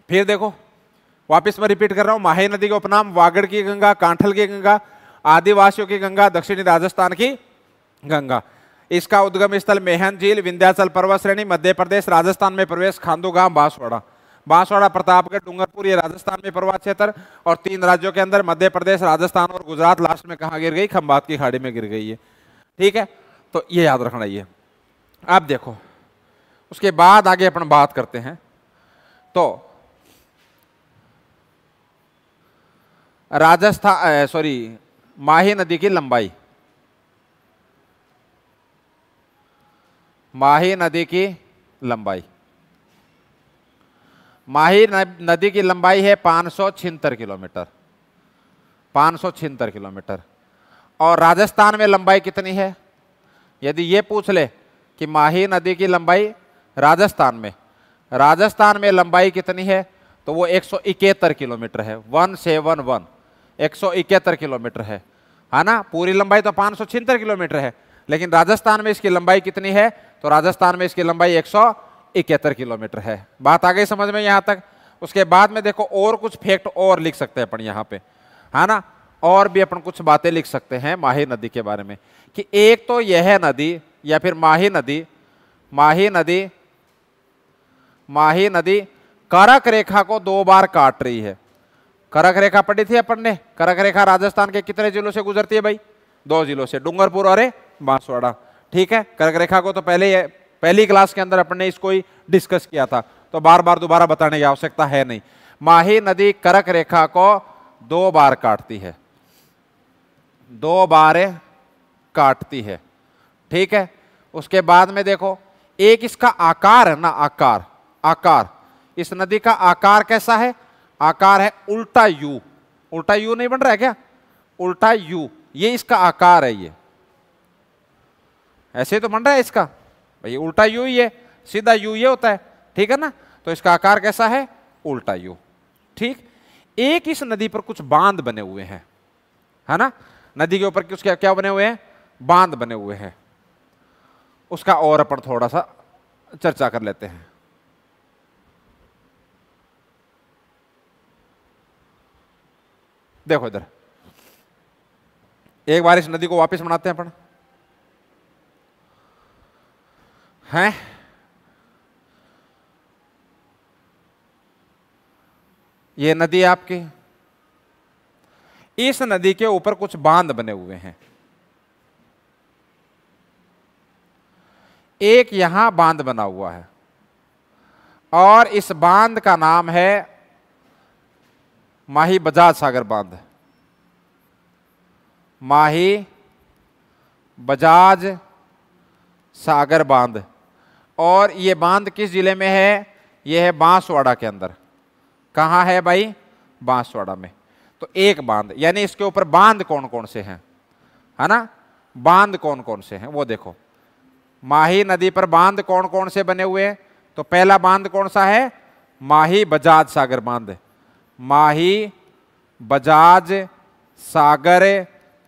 फिर देखो वापस मैं रिपीट कर रहा हूँ माही नदी का उपनाम वागड़ की गंगा कांठल की गंगा आदिवासियों की गंगा दक्षिणी राजस्थान की गंगा इसका उद्गम स्थल मेहन झील विंध्याचल पर्वत श्रेणी मध्य प्रदेश राजस्थान में प्रवेश खांडूगांव बांसवाड़ा बांसवाड़ा प्रतापगढ़ डूंगरपुर ये राजस्थान में प्रवाह क्षेत्र और तीन राज्यों के अंदर मध्य प्रदेश राजस्थान और गुजरात लास्ट में कहाँ गिर गई खम्बात की खाड़ी में गिर गई है ठीक है तो ये याद रखना ये आप देखो उसके बाद आगे अपन बात करते हैं तो राजस्थान सॉरी माही नदी की लंबाई माही नदी की लंबाई माही नदी की लंबाई है पाँच सौ किलोमीटर पाँच सौ किलोमीटर और राजस्थान में लंबाई कितनी है यदि ये पूछ ले कि माही नदी की लंबाई राजस्थान में राजस्थान में लंबाई कितनी है तो वो एक किलोमीटर है वन सेवन वन एक किलोमीटर है है ना पूरी लंबाई तो पाँच किलोमीटर है लेकिन राजस्थान में इसकी लंबाई कितनी है तो राजस्थान में इसकी लंबाई एक किलोमीटर है बात आ गई समझ में यहाँ तक उसके बाद में देखो और कुछ फैक्ट और लिख सकते हैं अपन यहाँ पे है ना और भी अपन कुछ बातें लिख सकते हैं माही नदी के बारे में कि एक तो यह नदी या फिर माही नदी माही नदी माही नदी करक रेखा को दो बार काट रही है करक रेखा पढ़ी थी अपन ने करक रेखा राजस्थान के कितने जिलों से गुजरती है भाई दो जिलों से डूंगरपुर और बांसवाड़ा ठीक है करक रेखा को तो पहले पहली क्लास के अंदर अपन ने इसको ही डिस्कस किया था तो बार बार दोबारा बताने की आवश्यकता है नहीं माही नदी करक रेखा को दो बार काटती है दो बार काटती है ठीक है उसके बाद में देखो एक इसका आकार है ना आकार आकार इस नदी का आकार कैसा है आकार है उल्टा यू उल्टा यू नहीं बन रहा है क्या उल्टा यू ये इसका आकार है ये ऐसे तो बन रहा है इसका भाई उल्टा यू ही है सीधा यू ये होता है ठीक है ना तो इसका आकार कैसा है उल्टा यू ठीक एक इस नदी पर कुछ बांध बने हुए हैं है ना नदी के ऊपर क्या क्या बने हुए हैं बांध बने हुए हैं उसका और अपन थोड़ा सा चर्चा कर लेते हैं देखो इधर एक बार इस नदी को वापस बनाते हैं अपन हैं ये नदी आपकी इस नदी के ऊपर कुछ बांध बने हुए हैं एक यहां बांध बना हुआ है और इस बांध का नाम है माही बजाज सागर बांध माही बजाज सागर बांध और ये बांध किस ज़िले में है यह है बांसवाड़ा के अंदर कहाँ है भाई बांसवाड़ा में तो एक बांध यानी इसके ऊपर बांध कौन कौन से हैं है ना बांध कौन कौन से हैं वो देखो माही नदी पर बांध कौन कौन से बने हुए हैं तो पहला बांध कौन सा है माही बजाज सागर बांध माही बजाज सागर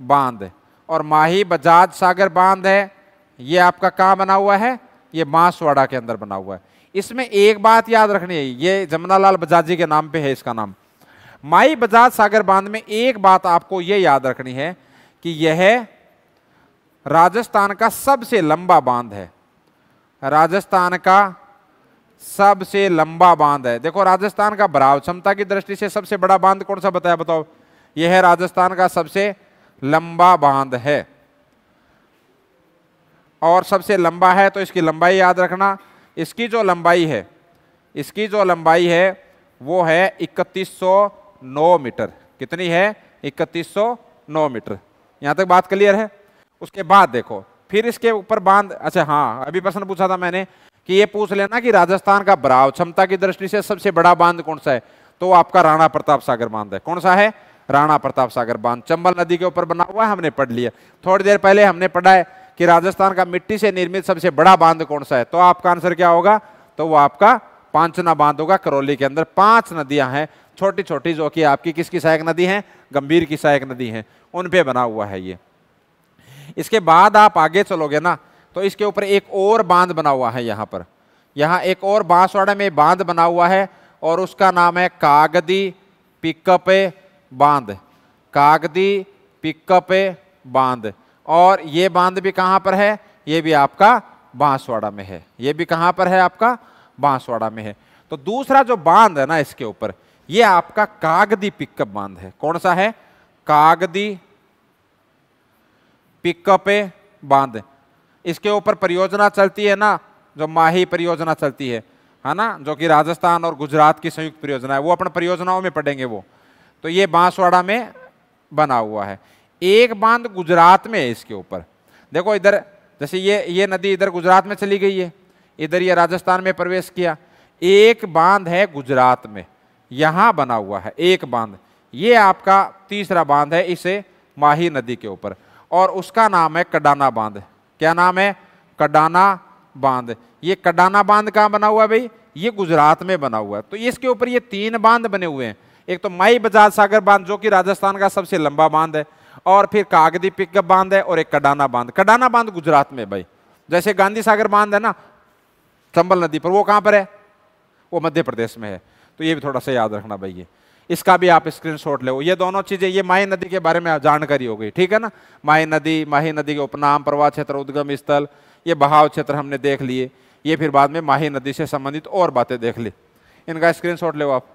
बांध और माही बजाज सागर बांध है ये आपका कहाँ बना हुआ है ये बांसवाड़ा के अंदर बना हुआ है इसमें एक बात याद रखनी है ये जमुनालाल बजाजी के नाम पे है इसका नाम माई बजाज सागर बांध में एक बात आपको ये याद रखनी है कि यह राजस्थान का सबसे लंबा बांध है राजस्थान का सबसे लंबा बांध है देखो राजस्थान का भराव क्षमता की दृष्टि से सबसे बड़ा बांध कौन सा बताया बताओ यह है राजस्थान का सबसे लंबा बांध है और सबसे लंबा है तो इसकी लंबाई याद रखना इसकी जो लंबाई है इसकी जो लंबाई है वो है 3109 मीटर कितनी है 3109 मीटर यहाँ तक बात क्लियर है उसके बाद देखो फिर इसके ऊपर बांध अच्छा हाँ अभी प्रश्न पूछा था मैंने कि ये पूछ लेना कि राजस्थान का बराव क्षमता की दृष्टि से सबसे बड़ा बांध कौन सा है तो आपका राणा प्रताप सागर बांध है कौन सा है राणा प्रताप सागर बांध चंबल नदी के ऊपर बना हुआ है हमने पढ़ लिया थोड़ी देर पहले हमने पढ़ा है कि राजस्थान का मिट्टी से निर्मित सबसे बड़ा बांध कौन सा है तो आपका आंसर क्या होगा तो वो आपका पांचना बांध होगा करौली के अंदर पांच नदियां हैं छोटी छोटी जो कि आपकी किसकी सहायक नदी है गंभीर की सहायक नदी है उन बना हुआ है ये इसके बाद आप आगे चलोगे ना तो इसके ऊपर एक और बांध बना हुआ है यहाँ पर यहाँ एक और बांसवाड़ा में बांध बना हुआ है और उसका नाम है कागदी पिकअप बांध कागदी पिकअप बांध और ये बांध भी कहाँ पर है ये भी आपका बांसवाड़ा में है ये भी कहाँ पर है आपका बांसवाड़ा में है तो दूसरा जो बांध है ना इसके ऊपर ये आपका कागदी पिकअप बांध है कौन सा है कागदी पिकअप बांध इसके ऊपर परियोजना चलती है ना जो माही परियोजना चलती है है ना जो कि राजस्थान और गुजरात की संयुक्त परियोजना है वो अपन परियोजनाओं में पढ़ेंगे वो तो ये बांसवाड़ा में बना हुआ है एक बांध गुजरात में है इसके ऊपर देखो इधर जैसे ये ये नदी इधर गुजरात में चली गई है इधर ये राजस्थान में प्रवेश किया एक बांध है गुजरात में यहाँ बना हुआ है एक बांध ये आपका तीसरा बांध है इसे माही नदी के ऊपर और उसका नाम है कडाना बांध क्या नाम है कडाना बांध ये कडाना बांध कहाँ बना हुआ है भाई ये गुजरात में बना हुआ है तो इसके ऊपर ये तीन बांध बने हुए हैं एक तो माई बजाज सागर बांध जो कि राजस्थान का सबसे लंबा बांध है और फिर कागदी पिकअप बांध है और एक कडाना बांध कडाना बांध गुजरात में भाई जैसे गांधी सागर बांध है ना चंबल नदी पर वो कहाँ पर है वो मध्य प्रदेश में है तो ये भी थोड़ा सा याद रखना भाई ये इसका भी आप स्क्रीनशॉट ले ये दोनों चीज़ें ये माही नदी के बारे में जानकारी हो गई ठीक है ना माही नदी माही नदी के उपनाम प्रवाह क्षेत्र उद्गम स्थल ये बहाव क्षेत्र हमने देख लिए ये फिर बाद में माही नदी से संबंधित और बातें देख ली इनका स्क्रीनशॉट ले आप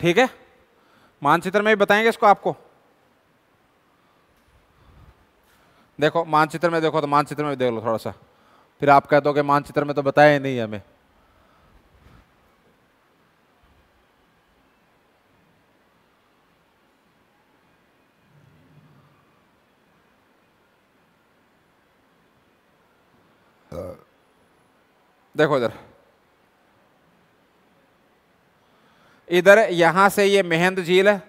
ठीक है मानचित्र में भी बताएंगे इसको आपको देखो मानचित्र में देखो तो मानचित्र में भी देख लो थोड़ा सा फिर आप कहते हो कि मानचित्र में तो बताया ही नहीं हमें देखो इधर इधर यहाँ से ये मेहंद झील है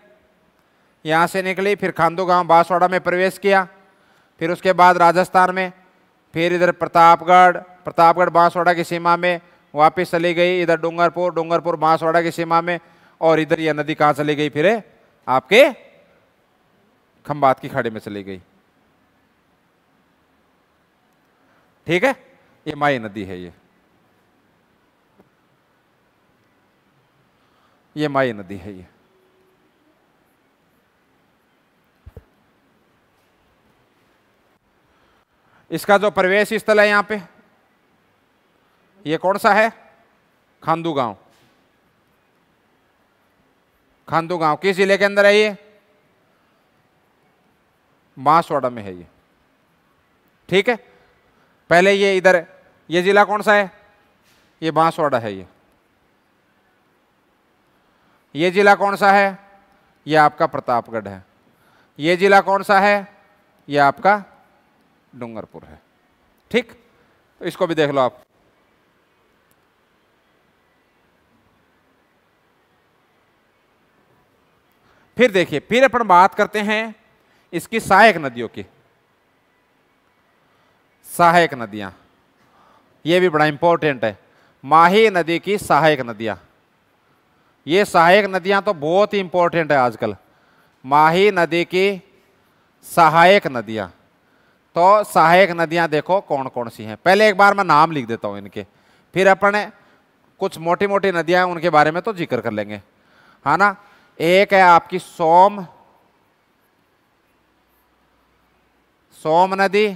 यहाँ से निकली फिर खांदो गांव बांसवाड़ा में प्रवेश किया फिर उसके बाद राजस्थान में फिर इधर प्रतापगढ़ प्रतापगढ़ बांसवाड़ा की सीमा में वापस चली गई इधर डूंगरपुर डूंगरपुर बांसवाड़ा की सीमा में और इधर यह नदी कहाँ चली गई फिर आपके खम्बात की खाड़ी में चली गई ठीक है ये माई नदी है ये ये माई नदी है ये इसका जो प्रवेश स्थल है यहां पे ये कौन सा है खांदू गांव खांदू गांव किस जिले के अंदर है ये बांसवाड़ा में है ये ठीक है पहले ये इधर ये जिला कौन सा है ये बांसवाड़ा है ये ये जिला कौन सा है ये आपका प्रतापगढ़ है ये जिला कौन सा है ये आपका डूंगरपुर है ठीक तो इसको भी देख लो आप फिर देखिए फिर अपन बात करते हैं इसकी सहायक नदियों की सहायक नदियां ये भी बड़ा इंपॉर्टेंट है माही नदी की सहायक नदियां ये सहायक नदियाँ तो बहुत ही इम्पोर्टेंट है आजकल माही नदी की सहायक नदियाँ तो सहायक नदियाँ देखो कौन कौन सी हैं पहले एक बार मैं नाम लिख देता हूँ इनके फिर अपन कुछ मोटी मोटी नदियाँ उनके बारे में तो जिक्र कर लेंगे है हाँ ना एक है आपकी सोम सोम नदी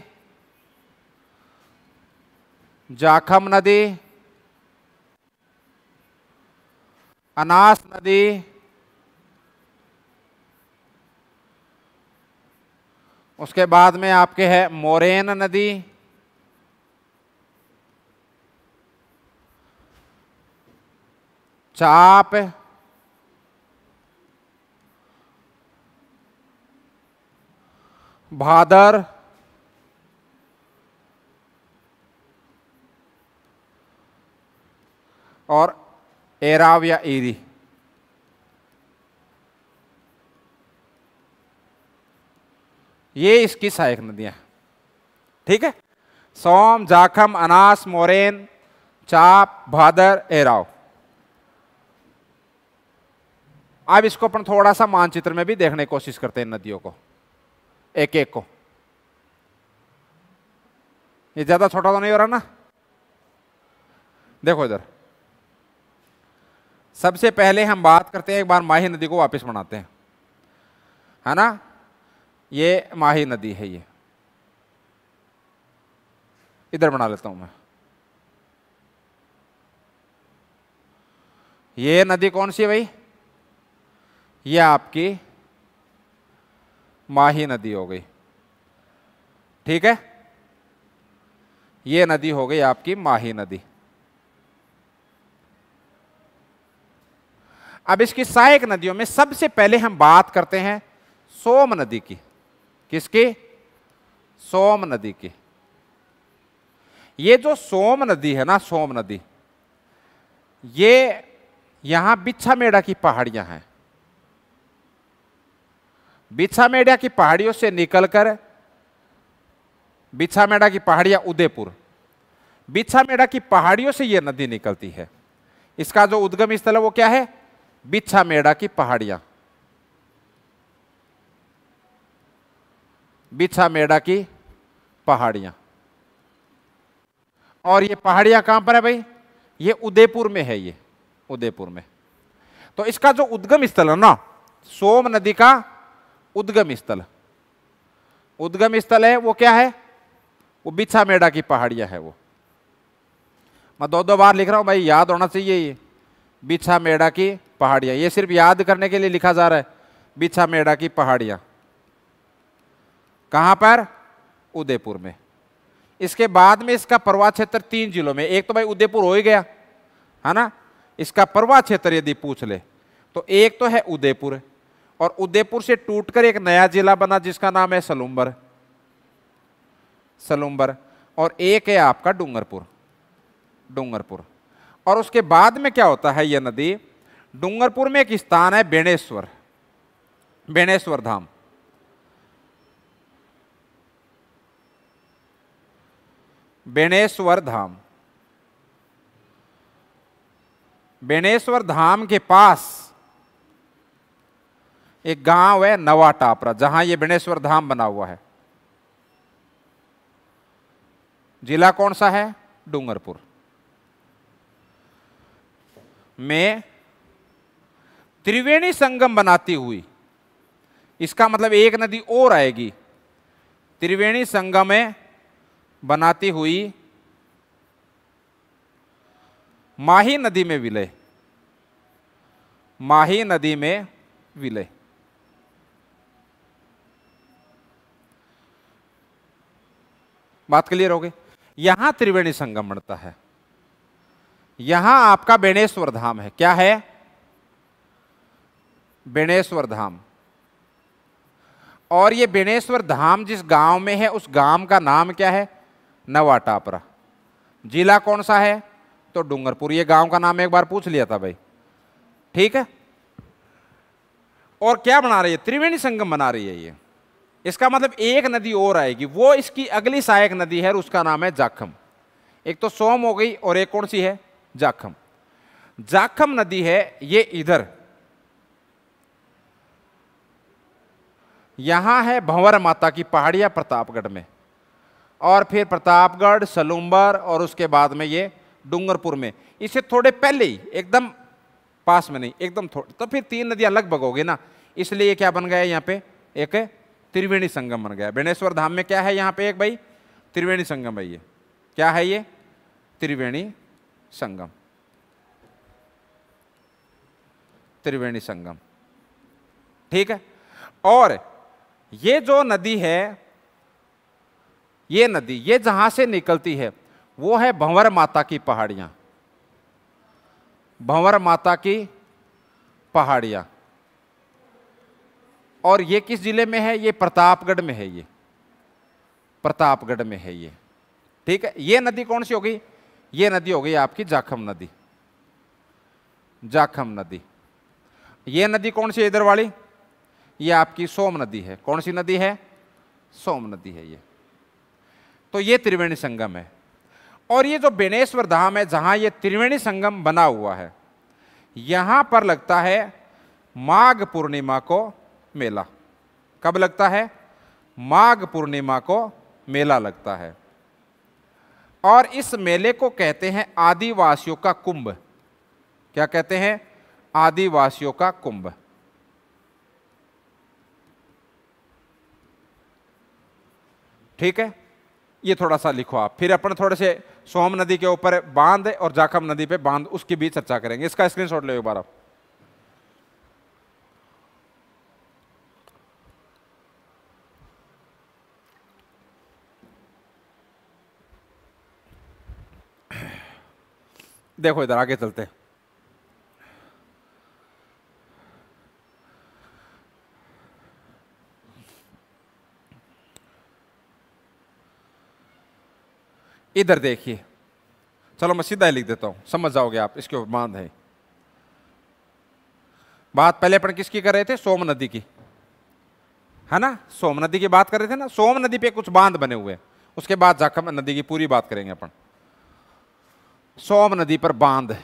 जाखम नदी अनास नदी उसके बाद में आपके है मोरेन नदी चाप भादर और Eravia Eri. ये इसकी सहायक नदियां ठीक है सोम जाखम अनास मोरेन चाप भादर एराव अब इसको अपन थोड़ा सा मानचित्र में भी देखने की कोशिश करते हैं नदियों को एक एक को ये ज्यादा छोटा तो नहीं हो रहा ना देखो इधर सबसे पहले हम बात करते हैं एक बार माही नदी को वापस बनाते हैं है ना ये माही नदी है ये इधर बना लेता हूं मैं ये नदी कौन सी है भाई ये आपकी माही नदी हो गई ठीक है ये नदी हो गई आपकी माही नदी अब इसकी सहायक नदियों में सबसे पहले हम बात करते हैं सोम नदी की किसकी सोम नदी की ये जो सोम नदी है ना सोम नदी ये यहां बिछा मेढा की पहाड़ियां हैं बिछा मेढा की पहाड़ियों से निकलकर बिछा मेढा की पहाड़ियां उदयपुर बिछा मेढ़ा की पहाड़ियों से यह नदी निकलती है इसका जो उद्गम स्थल है वो क्या है बिछा मेड़ा की पहाड़ियां बिछा मेड़ा की पहाड़ियां और ये पहाड़ियां कहां पर है भाई ये उदयपुर में है ये उदयपुर में तो इसका जो उद्गम स्थल है ना सोम नदी का उद्गम स्थल उद्गम स्थल है वो क्या है वो बिछा मेड़ा की पहाड़ियां है वो मैं दो दो बार लिख रहा हूं भाई याद होना चाहिए ये बिछा मेड़ा की पहाड़ियाँ ये सिर्फ याद करने के लिए लिखा जा रहा है बिछा मेड़ा की पहाड़ियाँ कहाँ पर उदयपुर में इसके बाद में इसका प्रवाह क्षेत्र तीन जिलों में एक तो भाई उदयपुर हो ही गया है ना इसका प्रवाह क्षेत्र यदि पूछ ले तो एक तो है उदयपुर और उदयपुर से टूटकर एक नया जिला बना जिसका नाम है सलूम्बर सलूम्बर और एक है आपका डूंगरपुर डूंगरपुर और उसके बाद में क्या होता है यह नदी डूंगरपुर में एक स्थान है बेणेश्वर बेणेश्वर धाम बेणेश्वर धाम बेणेश्वर धाम के पास एक गांव है नवा टापरा जहां यह बेणेश्वर धाम बना हुआ है जिला कौन सा है डूंगरपुर में त्रिवेणी संगम बनाती हुई इसका मतलब एक नदी और आएगी त्रिवेणी संगम में बनाती हुई माही नदी में विलय माही नदी में विलय बात क्लियर हो गई यहां त्रिवेणी संगम बनता है यहां आपका बेणेश्वर धाम है क्या है बेणेश्वर धाम और ये बेणेश्वर धाम जिस गांव में है उस गांव का नाम क्या है नवा टापरा जिला कौन सा है तो डूंगरपुर ये गांव का नाम एक बार पूछ लिया था भाई ठीक है और क्या बना रही है त्रिवेणी संगम बना रही है ये इसका मतलब एक नदी और आएगी वो इसकी अगली सहायक नदी है और उसका नाम है जाखम एक तो सोम हो गई और एक कौन सी है जाखम जाखम नदी है ये इधर यहाँ है भंवर माता की पहाड़िया प्रतापगढ़ में और फिर प्रतापगढ़ सलूम्बर और उसके बाद में ये डूंगरपुर में इसे थोड़े पहले ही एकदम पास में नहीं एकदम थोड़े तो फिर तीन नदियाँ लगभग होगी ना इसलिए क्या बन गया यहाँ पे एक त्रिवेणी संगम बन गया बेणेश्वर धाम में क्या है यहाँ पे एक भाई त्रिवेणी संगम है ये क्या है ये त्रिवेणी संगम त्रिवेणी संगम ठीक है और ये जो नदी है ये नदी ये जहां से निकलती है वो है भंवर माता की पहाड़ियां भंवर माता की पहाड़ियां और ये किस ज़िले में है ये प्रतापगढ़ में है ये प्रतापगढ़ में है ये ठीक है ये नदी कौन सी हो गई ये नदी हो गई आपकी जाखम नदी जाखम नदी ये नदी कौन सी इधर वाली ये आपकी सोम नदी है कौन सी नदी है सोम नदी है ये तो ये त्रिवेणी संगम है और ये जो बेनेश्वर धाम है जहाँ ये त्रिवेणी संगम बना हुआ है यहाँ पर लगता है माघ पूर्णिमा को मेला कब लगता है माघ पूर्णिमा को मेला लगता है और इस मेले को कहते हैं आदिवासियों का कुंभ क्या कहते हैं आदिवासियों का कुंभ ठीक है ये थोड़ा सा लिखो आप फिर अपन थोड़े से सोम नदी के ऊपर बांध और जाखम नदी पे बांध उसके बीच चर्चा करेंगे इसका शॉट ले एक बार आप देखो इधर आगे चलते हैं इधर देखिए चलो मैं सीधा ही लिख देता हूं समझ जाओगे आप इसके ऊपर बांध है बात पहले अपन किसकी कर रहे थे सोम नदी की है ना सोम नदी की बात कर रहे थे ना सोम नदी पे कुछ बांध बने हुए उसके बाद जाखम नदी की पूरी बात करेंगे अपन सोम नदी पर बांध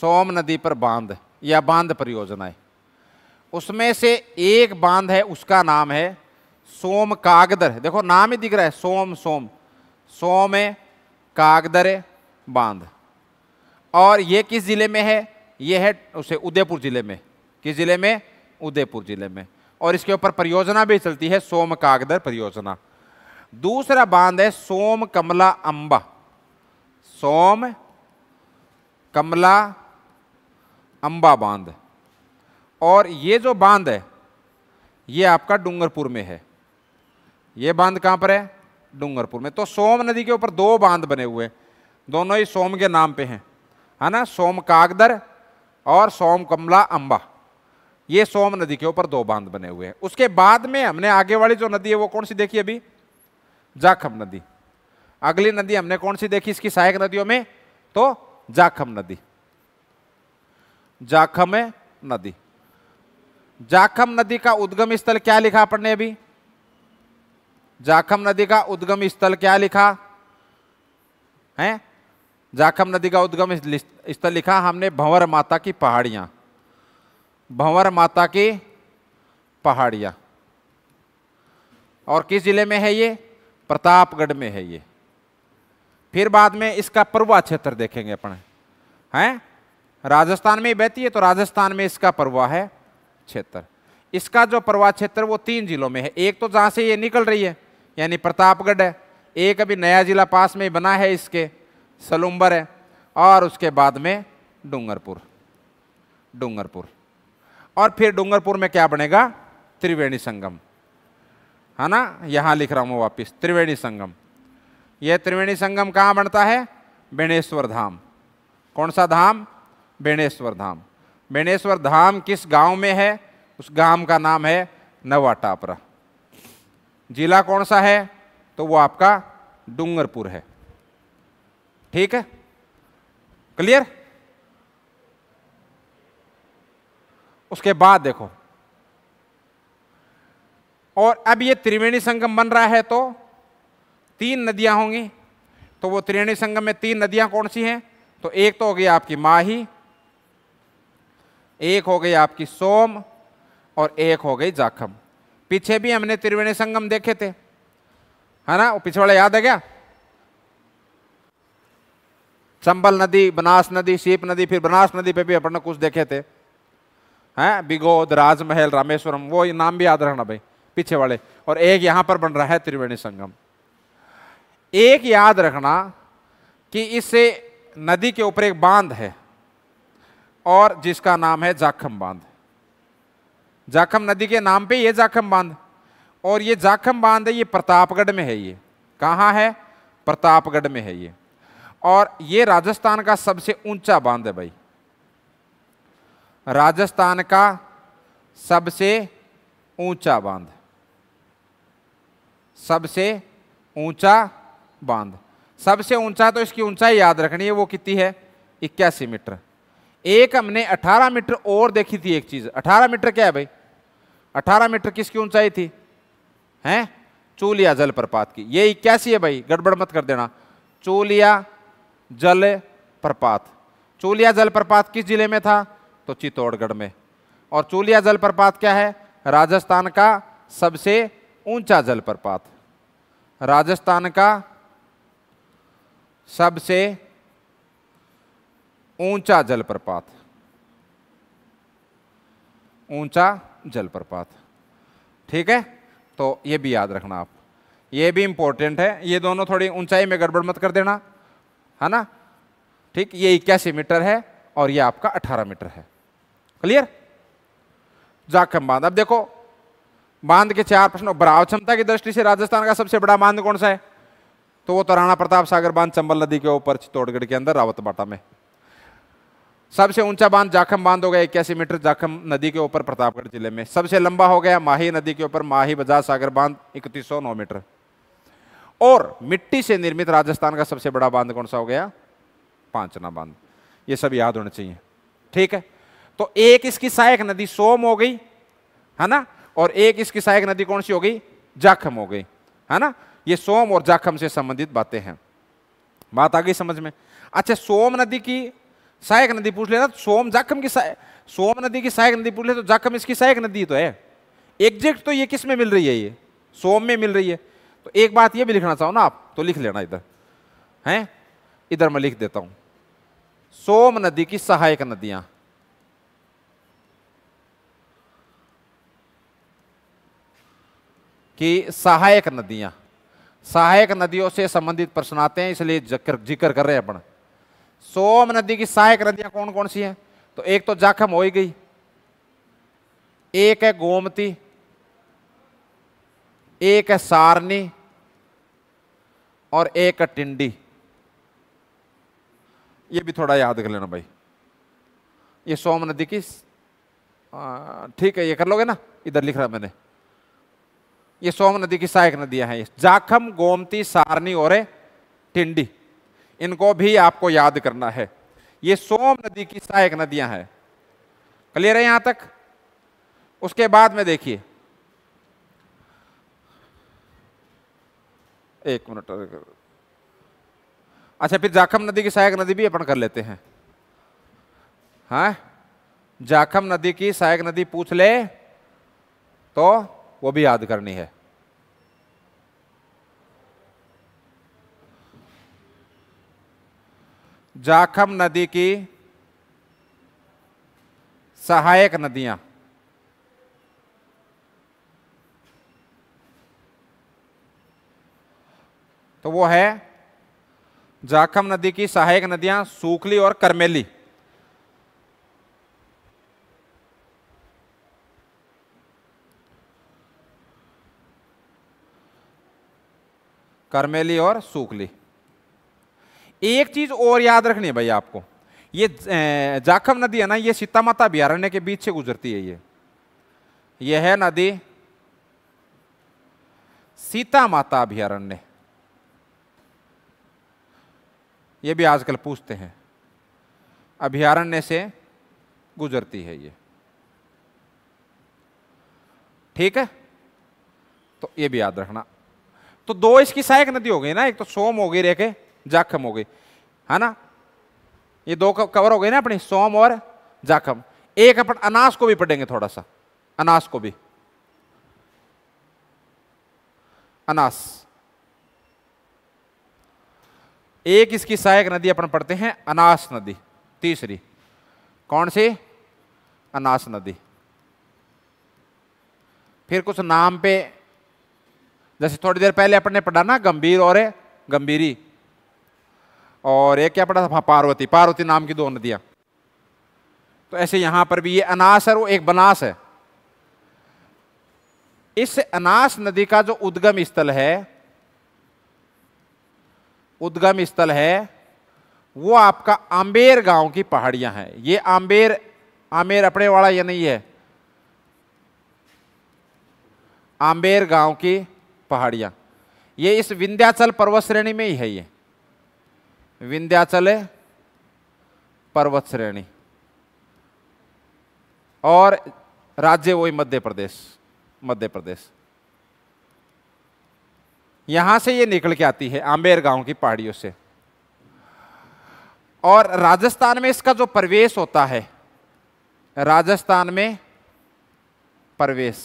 सोम नदी पर बांध या बांध परियोजनाएं उसमें से एक बांध है उसका नाम है सोम कागदर देखो नाम ही दिख रहा है सोम सोम सोम कागदर बांध और ये किस ज़िले में है ये है उसे उदयपुर ज़िले में किस ज़िले में उदयपुर ज़िले में और इसके ऊपर परियोजना भी चलती है सोम कागदर परियोजना दूसरा बांध है सोम कमला अंबा सोम कमला अंबा बांध और ये जो बांध है ये आपका डूंगरपुर में है ये बांध कहाँ पर है डूंगरपुर में तो सोम नदी के ऊपर दो बांध बने हुए दोनों ही सोम के नाम पे हैं है ना सोम कागदर और सोम कमला अंबा ये सोम नदी के ऊपर दो बांध बने हुए हैं उसके बाद में हमने आगे वाली जो नदी है वो कौन सी देखी अभी जाखम नदी अगली नदी हमने कौन सी देखी इसकी सहायक नदियों में तो जाखम नदी जाखम नदी जाखम नदी का उद्गम स्थल क्या लिखा पढ़ने अभी जाखम नदी का उद्गम स्थल क्या लिखा है जाखम नदी का उद्गम स्थल लिखा हमने भंवर माता की पहाड़ियां भंवर माता की पहाड़ियां और किस जिले में है ये प्रतापगढ़ में है ये फिर बाद में इसका परवा क्षेत्र देखेंगे अपन हैं राजस्थान में ही बहती है तो राजस्थान में इसका परवा है क्षेत्र इसका जो प्रवाह क्षेत्र वो तीन जिलों में है एक तो जहाँ से ये निकल रही है यानी प्रतापगढ़ है एक अभी नया जिला पास में बना है इसके सलुम्बर है और उसके बाद में डूंगरपुर डूंगरपुर और फिर डूंगरपुर में क्या बनेगा त्रिवेणी संगम है ना यहाँ लिख रहा हूँ वापिस त्रिवेणी संगम यह त्रिवेणी संगम कहाँ बनता है बेणेश्वर धाम कौन सा धाम बेणेश्वर धाम बेणेश्वर धाम किस गांव में है उस गांव का नाम है नवा टापरा जिला कौन सा है तो वो आपका डूंगरपुर है ठीक है क्लियर उसके बाद देखो और अब ये त्रिवेणी संगम बन रहा है तो तीन नदियां होंगी तो वो त्रिवेणी संगम में तीन नदियां कौन सी हैं तो एक तो होगी आपकी माही एक हो गई आपकी सोम और एक हो गई जाखम पीछे भी हमने त्रिवेणी संगम देखे थे है ना वो पीछे वाला याद है क्या चंबल नदी बनास नदी सीप नदी फिर बनास नदी पे भी अपन कुछ देखे थे हैं बिगोद राजमहल रामेश्वरम वो नाम भी याद रखना भाई पीछे वाले और एक यहां पर बन रहा है त्रिवेणी संगम एक याद रखना कि इस नदी के ऊपर एक बांध है और जिसका नाम है जाखम बांध जाखम नदी के नाम पे ये जाखम बांध और ये जाखम बांध है ये प्रतापगढ़ में है ये कहाँ है प्रतापगढ़ में है ये और ये राजस्थान का सबसे ऊंचा बांध है भाई राजस्थान का सबसे ऊंचा बांध सबसे ऊंचा बांध सबसे ऊंचा तो इसकी ऊंचाई याद रखनी है वो कितनी है इक्यासी मीटर एक हमने 18 मीटर और देखी थी एक चीज 18 मीटर क्या है भाई 18 मीटर किसकी ऊंचाई थी हैं चूलिया जल प्रपात की ये इक्यासी है भाई गड़बड़ मत कर देना चूलिया जल प्रपात चूलिया जल प्रपात किस जिले में था तो चित्तौड़गढ़ में और चूलिया जल प्रपात क्या है राजस्थान का सबसे ऊंचा जल प्रपात राजस्थान का सबसे ऊंचा जलप्रपात ऊंचा जलप्रपात ठीक है तो ये भी याद रखना आप ये भी इंपॉर्टेंट है ये दोनों थोड़ी ऊंचाई में गड़बड़ मत कर देना है ना ठीक ये इक्यासी मीटर है और ये आपका अठारह मीटर है क्लियर जाखम बांध अब देखो बांध के चार प्रश्न बराव क्षमता की दृष्टि से राजस्थान का सबसे बड़ा बांध कौन सा है तो वो तो राणा प्रताप सागर बांध चंबल नदी के ऊपर चित्तौड़गढ़ के अंदर रावत बाटा में सबसे ऊंचा बांध जाखम बांध हो गया इक्यासी मीटर जाखम नदी के ऊपर प्रतापगढ़ जिले में सबसे लंबा हो गया माही नदी के ऊपर माही बजाज सागर बांध इकतीस मीटर और मिट्टी से निर्मित राजस्थान का सबसे बड़ा बांध कौन सा हो गया पांचना बांध ये सब याद होना चाहिए ठीक है तो एक इसकी सहायक नदी सोम हो गई है ना और एक इसकी सहायक नदी कौन सी हो गई जाखम हो गई है ना ये सोम और जाखम से संबंधित बातें हैं बात आ गई समझ में अच्छा सोम नदी की सहायक नदी पूछ लेना सोम जाखम की सोम नदी की सहायक नदी पूछ ले तो जाखम इसकी सहायक नदी तो है एग्जैक्ट तो ये किस में मिल रही है ये सोम में मिल रही है तो एक बात ये भी लिखना चाहो ना आप तो लिख लेना इधर हैं इधर मैं लिख देता हूँ सोम नदी की सहायक नदियां कि सहायक नदियां सहायक नदियों से संबंधित प्रश्न आते हैं इसलिए जिक्र कर रहे हैं अपना सोम नदी की सहायक नदियां कौन कौन सी हैं तो एक तो जाखम हो ही गई एक है गोमती एक है सारनी और एक है टिंडी ये भी थोड़ा याद कर लेना भाई ये सोम नदी की ठीक है ये कर लोगे ना इधर लिख रहा मैंने ये सोम नदी की सहायक नदियां हैं जाखम गोमती सारनी और टिंडी इनको भी आपको याद करना है ये सोम नदी की सहायक नदियां हैं क्लियर है यहां तक उसके बाद में देखिए एक मिनट अच्छा फिर जाखम नदी की सहायक नदी भी अपन कर लेते हैं हाँ जाखम नदी की सहायक नदी पूछ ले तो वो भी याद करनी है जाखम नदी की सहायक नदियां तो वो है जाखम नदी की सहायक नदियां सूखली और करमेली करमेली और सूखली एक चीज और याद रखनी है भाई आपको ये जाखम नदी है ना ये सीता माता अभ्यारण्य के बीच से गुजरती है ये यह है नदी सीता माता अभ्यारण्य ये भी आजकल पूछते हैं अभ्यारण्य से गुजरती है ये ठीक है तो ये भी याद रखना तो दो इसकी सहायक नदी हो गई ना एक तो सोम हो गई रेखे जाखम हो गई है ना ये दो कवर हो गए ना अपनी सोम और जाखम एक अपन अनास को भी पढ़ेंगे थोड़ा सा अनास को भी अनास एक इसकी सहायक नदी अपन पढ़ते हैं अनास नदी तीसरी कौन सी अनास नदी फिर कुछ नाम पे जैसे थोड़ी देर पहले अपन ने पढ़ा ना गंभीर और गंभीरी और एक क्या पड़ा था पार्वती पार्वती नाम की दो नदियाँ तो ऐसे यहाँ पर भी ये अनास है वो एक बनास है इस अनास नदी का जो उद्गम स्थल है उद्गम स्थल है वो आपका आम्बेर गांव की पहाड़ियां हैं ये आम्बेर आमेर अपने वाला ये नहीं है आम्बेर गांव की पहाड़ियां ये इस विंध्याचल पर्वत श्रेणी में ही है ये विंध्याचल पर्वत श्रेणी और राज्य वही मध्य प्रदेश मध्य प्रदेश यहां से ये निकल के आती है आंबेर गांव की पहाड़ियों से और राजस्थान में इसका जो प्रवेश होता है राजस्थान में प्रवेश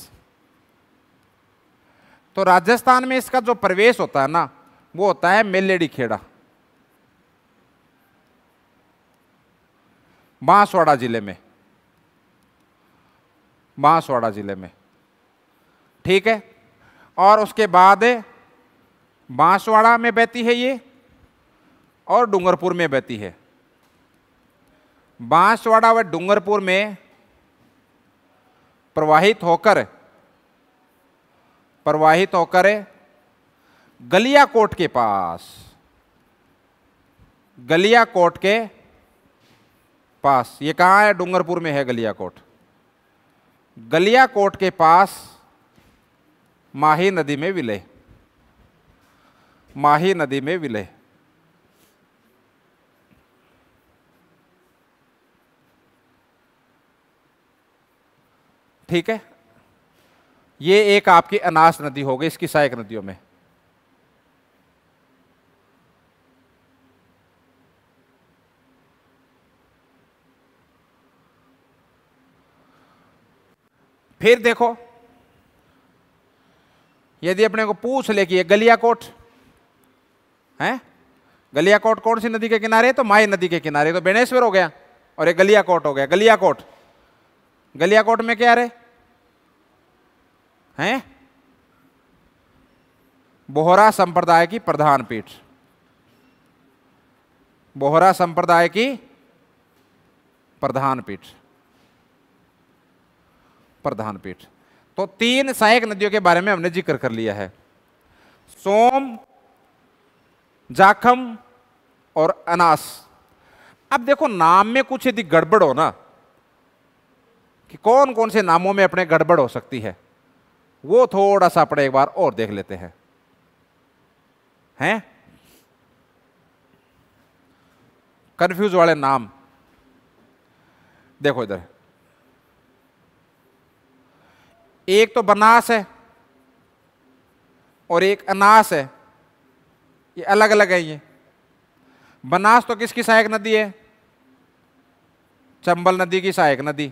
तो राजस्थान में इसका जो प्रवेश होता है ना वो होता है मेलेडी खेड़ा बांसवाड़ा ज़िले में बांसवाड़ा ज़िले में ठीक है और उसके बाद बांसवाड़ा में बहती है ये और डूंगरपुर में बहती है बांसवाड़ा व डूंगरपुर में प्रवाहित होकर प्रवाहित होकर गलिया कोट के पास गलिया कोट के पास ये कहाँ है डूंगरपुर में है गलिया कोट गलिया कोट के पास माही नदी में विलय माही नदी में विलय ठीक है ये एक आपकी अनास नदी हो गई इसकी सहायक नदियों में फिर देखो यदि अपने को पूछ ले कि ये कोट है गलिया कोट कौन सी नदी के किनारे तो माई नदी के किनारे तो बेणेश्वर हो गया और ये कोट हो गया गलिया कोट गलिया कोट में क्या रहे हैं बोहरा संप्रदाय की प्रधान पीठ बोहरा संप्रदाय की प्रधान पीठ प्रधान पीठ तो तीन सहायक नदियों के बारे में हमने जिक्र कर लिया है सोम जाखम और अनास अब देखो नाम में कुछ यदि गड़बड़ हो ना कि कौन कौन से नामों में अपने गड़बड़ हो सकती है वो थोड़ा सा अपने एक बार और देख लेते हैं हैं कंफ्यूज वाले नाम देखो इधर एक तो बनास है और एक अनास है ये अलग अलग है ये बनास तो किसकी सहायक नदी है चंबल नदी की सहायक नदी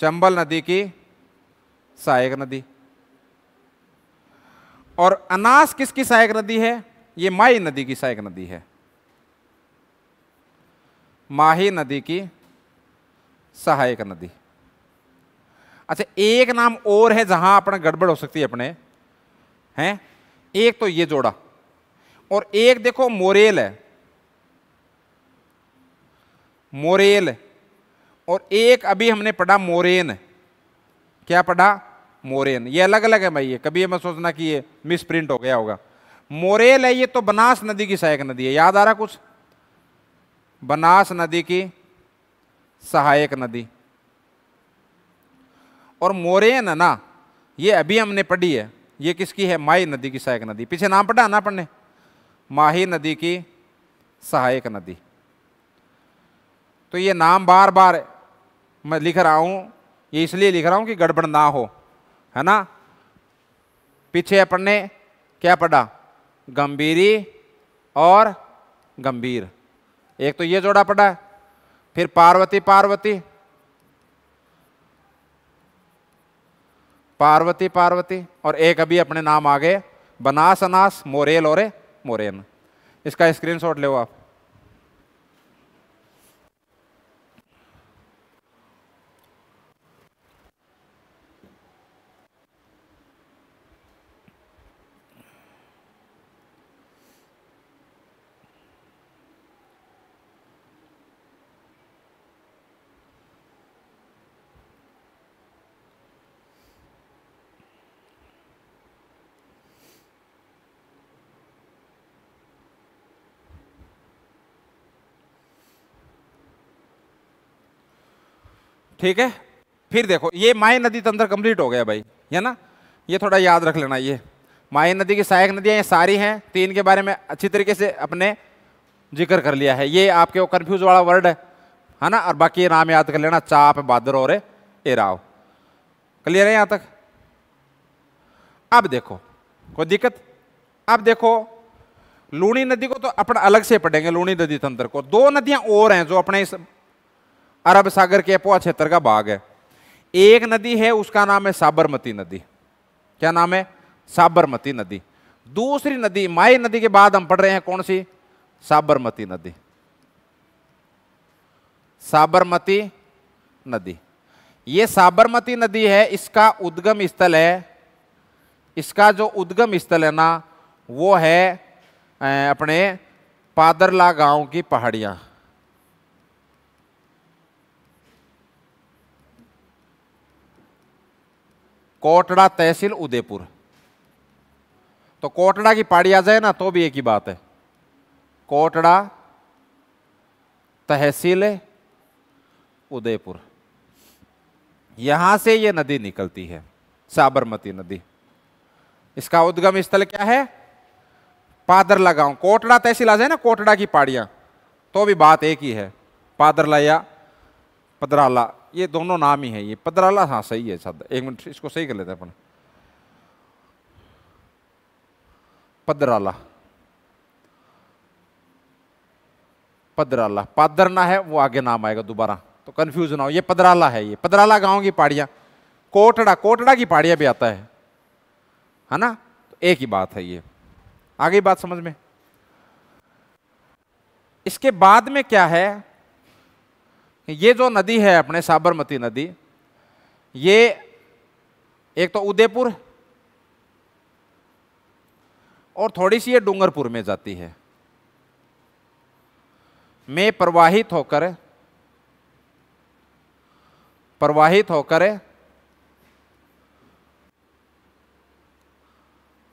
चंबल नदी की सहायक नदी और अनास किसकी सहायक नदी है ये माही नदी की सहायक नदी है माही नदी की सहायक नदी अच्छा एक नाम और है जहां अपना गड़बड़ हो सकती है अपने हैं एक तो ये जोड़ा और एक देखो मोरेल है मोरेल और एक अभी हमने पढ़ा मोरेन क्या पढ़ा मोरेन ये अलग अलग है भाई ये कभी मैं सोचना कि ये मिस प्रिंट हो गया होगा मोरेल है ये तो बनास नदी की सहायक नदी है याद आ रहा कुछ बनास नदी की सहायक नदी और मोरे ना ये अभी हमने पढ़ी है ये किसकी है माही नदी की सहायक नदी पीछे नाम पढ़ा ना पढ़ने माही नदी की सहायक नदी तो ये नाम बार बार मैं लिख रहा हूँ ये इसलिए लिख रहा हूँ कि गड़बड़ ना हो है ना पीछे अपने क्या पढ़ा गंभीरी और गंभीर एक तो ये जोड़ा पड़ा फिर पार्वती पार्वती पार्वती पार्वती और एक अभी अपने नाम आ गए बनास अनास मोरेल और मोरेन इसका स्क्रीनशॉट ले आप ठीक है फिर देखो ये माए नदी तंत्र तो कंप्लीट हो गया भाई है ना ये थोड़ा याद रख लेना ये माए नदी की सहायक नदियाँ ये सारी हैं तीन के बारे में अच्छी तरीके से अपने जिक्र कर लिया है ये आपके वो कन्फ्यूज वाला वर्ड है है ना और बाकी ये नाम याद कर लेना चाप बादर और एराव क्लियर है यहाँ तक अब देखो कोई दिक्कत अब देखो लूणी नदी को तो अपन अलग से पढ़ेंगे लूणी नदी तंत्र को दो नदियां और हैं जो अपने इस अरब सागर के अपोआ क्षेत्र का भाग है एक नदी है उसका नाम है साबरमती नदी क्या नाम है साबरमती नदी दूसरी नदी माई नदी के बाद हम पढ़ रहे हैं कौन सी साबरमती नदी साबरमती नदी ये साबरमती नदी है इसका उद्गम स्थल है इसका जो उद्गम स्थल है ना वो है अपने पादरला गांव की पहाड़ियाँ कोटड़ा तहसील उदयपुर तो कोटड़ा की पहाड़ी आ जाए ना तो भी एक ही बात है कोटड़ा तहसील उदयपुर यहां से ये नदी निकलती है साबरमती नदी इसका उद्गम स्थल क्या है पादरला गांव कोटड़ा तहसील आ जाए ना कोटड़ा की पहाड़ियां तो भी बात एक ही है पादरला या पदराला ये दोनों नाम ही है ये पदराला हाँ सही है शब्द एक मिनट इसको सही कर लेते हैं अपन पदराला पदराला पादरना है वो आगे नाम आएगा दोबारा तो कंफ्यूज ना हो ये पदराला है ये पदराला गांव की पहाड़ियाँ कोटड़ा कोटड़ा की पहाड़ियाँ भी आता है है ना तो एक ही बात है ये आगे बात समझ में इसके बाद में क्या है ये जो नदी है अपने साबरमती नदी ये एक तो उदयपुर और थोड़ी सी ये डूंगरपुर में जाती है में प्रवाहित होकर प्रवाहित होकर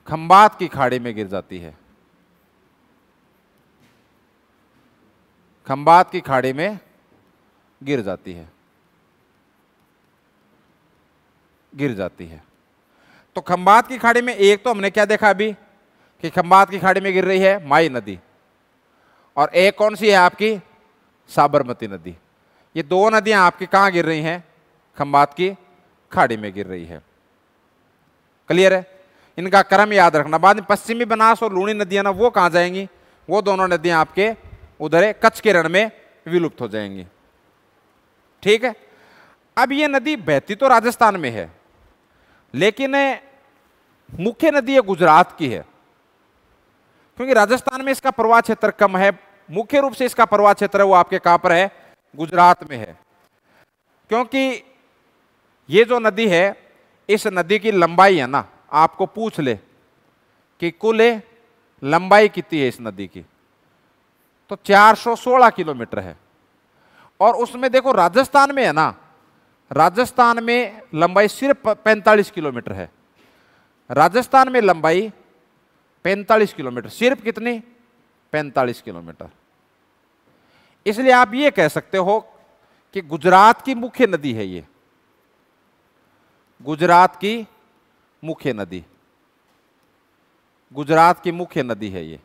खंबात की खाड़ी में गिर जाती है खंबात की खाड़ी में गिर जाती है गिर जाती है तो खंबात की खाड़ी में एक तो हमने क्या देखा अभी कि खंबात की खाड़ी में गिर रही है माई नदी और एक कौन सी है आपकी साबरमती नदी ये दो नदियां आपकी कहाँ गिर रही हैं खंबात की खाड़ी में गिर रही है क्लियर है इनका क्रम याद रखना बाद में पश्चिमी बनास और लूणी नदियां ना वो कहाँ जाएंगी वो दोनों नदियां आपके उधर कच्छ के रण में विलुप्त हो जाएंगी ठीक है अब ये नदी बहती तो राजस्थान में है लेकिन मुख्य नदी ये गुजरात की है क्योंकि राजस्थान में इसका प्रवाह क्षेत्र कम है मुख्य रूप से इसका प्रवाह क्षेत्र है वो आपके कहां पर है गुजरात में है क्योंकि ये जो नदी है इस नदी की लंबाई है ना आपको पूछ ले कि कुल लंबाई कितनी है इस नदी की तो 416 किलोमीटर है और उसमें देखो राजस्थान में है ना राजस्थान में लंबाई सिर्फ 45 किलोमीटर है राजस्थान में लंबाई 45 किलोमीटर सिर्फ कितनी 45 किलोमीटर इसलिए आप ये कह सकते हो कि गुजरात की मुख्य नदी है ये गुजरात की मुख्य नदी गुजरात की मुख्य नदी है ये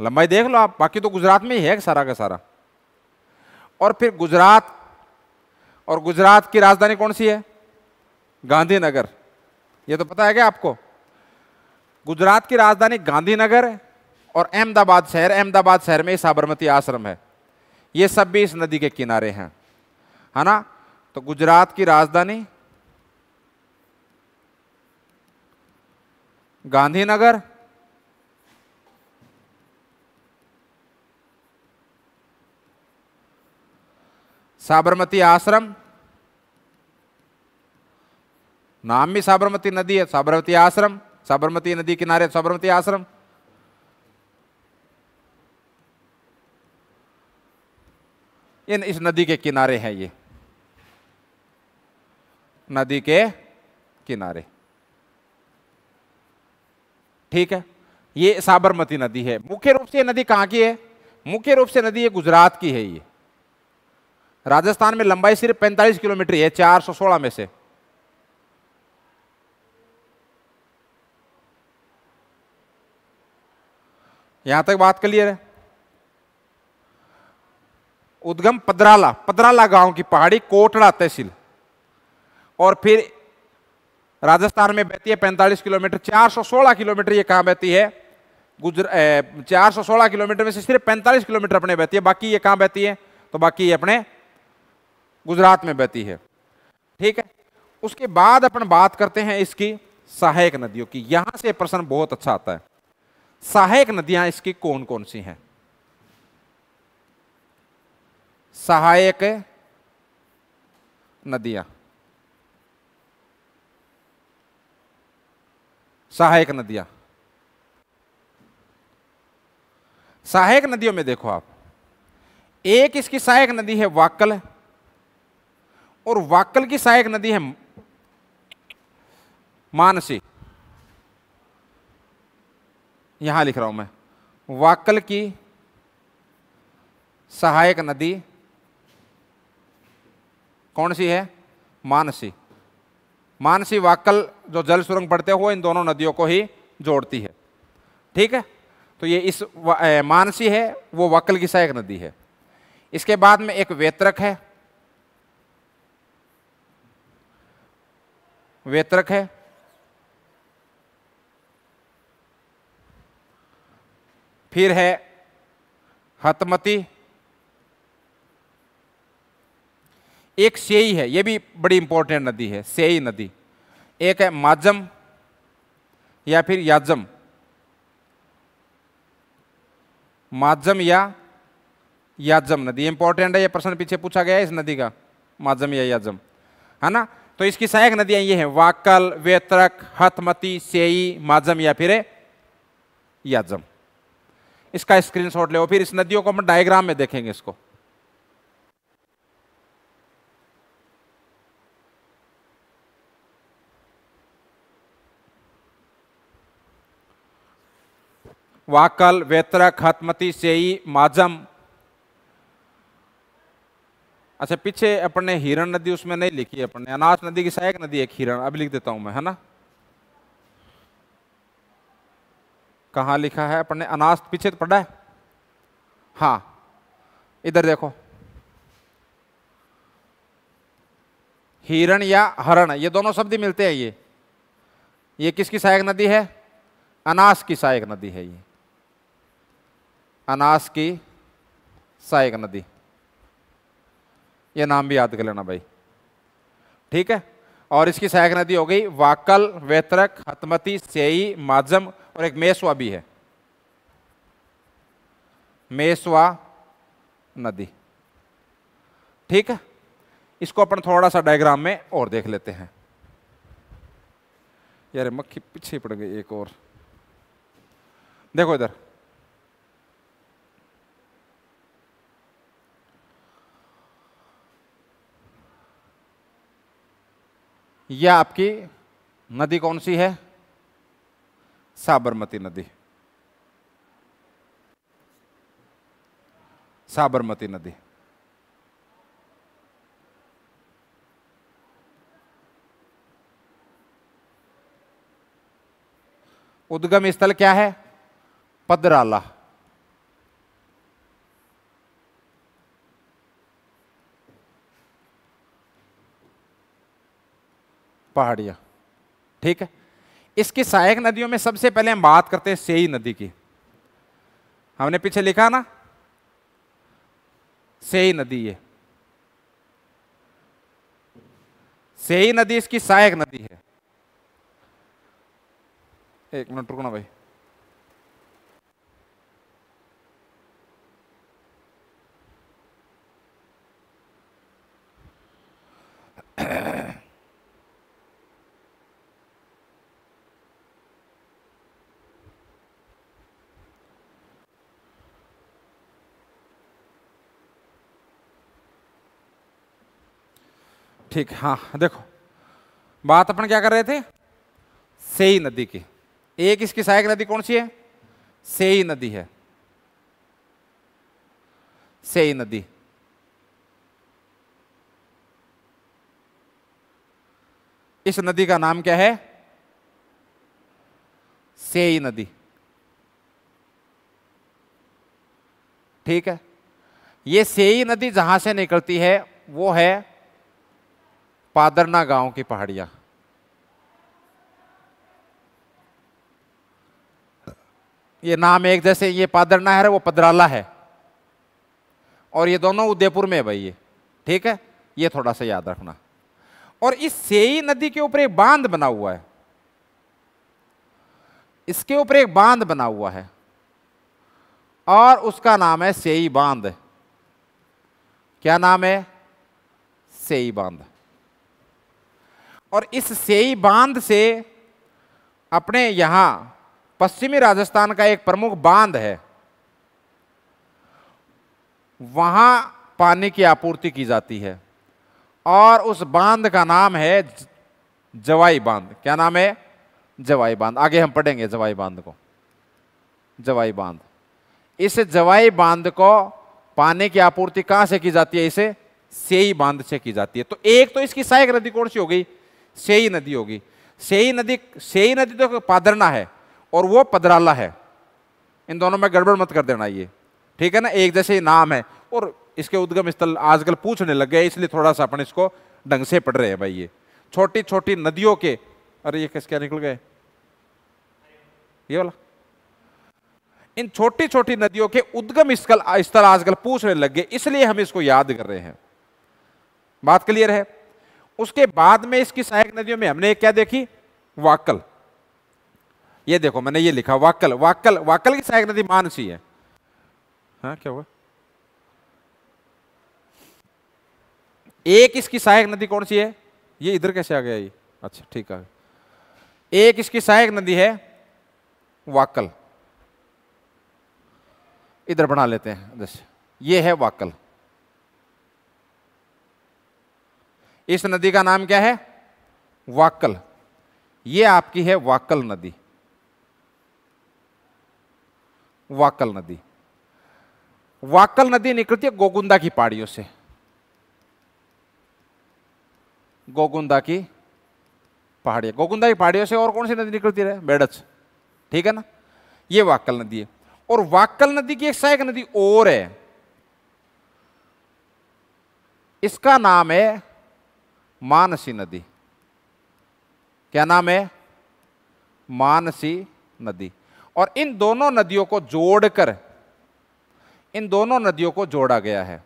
लंबाई देख लो आप बाकी तो गुजरात में ही है सारा का सारा और फिर गुजरात और गुजरात की राजधानी कौन सी है गांधीनगर ये तो पता है क्या आपको गुजरात की राजधानी गांधीनगर है और अहमदाबाद शहर अहमदाबाद शहर में साबरमती आश्रम है ये सब भी इस नदी के किनारे हैं है ना तो गुजरात की राजधानी गांधीनगर साबरमती आश्रम नाम भी साबरमती नदी है साबरमती आश्रम साबरमती नदी किनारे साबरमती आश्रम इन इस नदी के किनारे हैं ये नदी के किनारे ठीक है ये साबरमती नदी है मुख्य रूप से नदी कहां की है मुख्य रूप से नदी ये गुजरात की है ये राजस्थान में लंबाई सिर्फ 45 किलोमीटर है चार सौ सोलह में से यहां तक बात क्लियर है उद्गम पदराला पदराला गांव की पहाड़ी कोटड़ा तहसील और फिर राजस्थान में बहती है 45 किलोमीटर 416 किलोमीटर ये कहां बहती है गुजर चार किलोमीटर में से सिर्फ 45 किलोमीटर अपने बहती है बाकी ये कहां बहती है तो बाकी ये अपने गुजरात में बहती है ठीक है उसके बाद अपन बात करते हैं इसकी सहायक नदियों की यहां से प्रश्न बहुत अच्छा आता है सहायक नदियां इसकी कौन कौन सी हैं सहायक नदियां सहायक नदियां सहायक नदियों में देखो आप एक इसकी सहायक नदी है वाकल और वाकल की सहायक नदी है मानसी यहां लिख रहा हूं मैं वाकल की सहायक नदी कौन सी है मानसी मानसी वाकल जो जल सुरंग पड़ते हुए इन दोनों नदियों को ही जोड़ती है ठीक है तो ये इस मानसी है वो वाकल की सहायक नदी है इसके बाद में एक वेत्रक है वेतरक है फिर है हतमती एक सेई है यह भी बड़ी इंपॉर्टेंट नदी है सेई नदी एक है माजम या फिर याजम माजम या याजम नदी इंपॉर्टेंट है यह प्रश्न पीछे पूछा गया है इस नदी का माजम या याजम है ना तो इसकी सहायक नदियां ये हैं वाकल वेतरक हथमती सेई माजम या फिर याजम इसका स्क्रीनशॉट ले फिर इस नदियों को हम डायग्राम में देखेंगे इसको वाकल वेतरक हथमती सेई माजम अच्छा पीछे अपन ने हिरण नदी उसमें नहीं लिखी अपन ने अनाथ नदी की सहायक नदी एक हिरण अब लिख देता हूं मैं है ना कहा लिखा है अपन ने अनाथ पीछे तो पढ़ा है हाँ इधर देखो हिरण या हरण ये दोनों शब्द मिलते हैं ये ये किसकी सहायक नदी है अनास की सहायक नदी है ये अनास की सहायक नदी ये नाम भी याद कर लेना भाई ठीक है और इसकी सहायक नदी हो गई वाकल वेतरक हतमती सेई माजम और एक मेसवा भी है मेसवा नदी ठीक है इसको अपन थोड़ा सा डायग्राम में और देख लेते हैं यार मक्खी पीछे पड़ गई एक और देखो इधर यह आपकी नदी कौन सी है साबरमती नदी साबरमती नदी उद्गम स्थल क्या है पदराला पहाड़िया ठीक है इसकी सहायक नदियों में सबसे पहले हम बात करते हैं सेई नदी की हमने पीछे लिखा ना सेई नदी ये सेई नदी इसकी सहायक नदी है एक मिनट रुकना भाई ठीक हाँ, हाँ देखो बात अपन क्या कर रहे थे सेई नदी की एक इसकी सहायक नदी कौन सी है सेई नदी है सेई नदी इस नदी का नाम क्या है सेई नदी ठीक है ये सेई नदी जहां से निकलती है वो है पादरना गांव की पहाड़िया ये नाम एक जैसे ये पादरना है वो पदराला है और ये दोनों उदयपुर में है भाई ये ठीक है ये थोड़ा सा याद रखना और इस सेई नदी के ऊपर एक बांध बना हुआ है इसके ऊपर एक बांध बना हुआ है और उसका नाम है सेई बांध क्या नाम है सेई बांध और इस सेई बांध से अपने यहां पश्चिमी राजस्थान का एक प्रमुख बांध है वहां पानी की आपूर्ति की जाती है और उस बांध का नाम है जवाई बांध क्या नाम है जवाई बांध आगे हम पढ़ेंगे जवाई बांध को जवाई बांध इस जवाई बांध को पानी की आपूर्ति कहां से की जाती है इसे सेई बांध से की जाती है तो एक तो इसकी सहायक नदी कौन सी हो गई सेई नदी होगी सेई नदी सेई नदी तो पादरना है और वो पदराला है इन दोनों में गड़बड़ मत कर देना ये ठीक है ना एक जैसे ही नाम है और इसके उद्गम स्थल आजकल पूछने लग गए इसलिए थोड़ा सा अपन इसको ढंग से पढ़ रहे हैं भाई ये छोटी छोटी नदियों के अरे ये किस क्या निकल गए ये वाला इन छोटी छोटी नदियों के उद्गम स्थल स्थल आजकल पूछने लग गए इसलिए हम इसको याद कर रहे हैं बात क्लियर है उसके बाद में इसकी सहायक नदियों में हमने क्या देखी वाकल ये देखो मैंने ये लिखा वाकल वाकल वाकल की सहायक नदी मानसी है हाँ क्या हुआ एक इसकी सहायक नदी कौन सी है ये इधर कैसे आ गया ये अच्छा ठीक है एक इसकी सहायक नदी है वाकल इधर बना लेते हैं जैसे ये है वाकल इस नदी का नाम क्या है वाकल ये आपकी है वाकल नदी वाकल नदी वाकल नदी निकलती है गोगुंदा की पहाड़ियों से गोगुंदा की पहाड़ी गोगुंदा की पहाड़ियों से और कौन सी नदी निकलती है बेडच ठीक है ना ये वाकल नदी है और वाकल नदी की एक सहायक नदी और है इसका नाम है मानसी नदी क्या नाम है मानसी नदी और इन दोनों नदियों को जोड़कर इन दोनों नदियों को जोड़ा गया है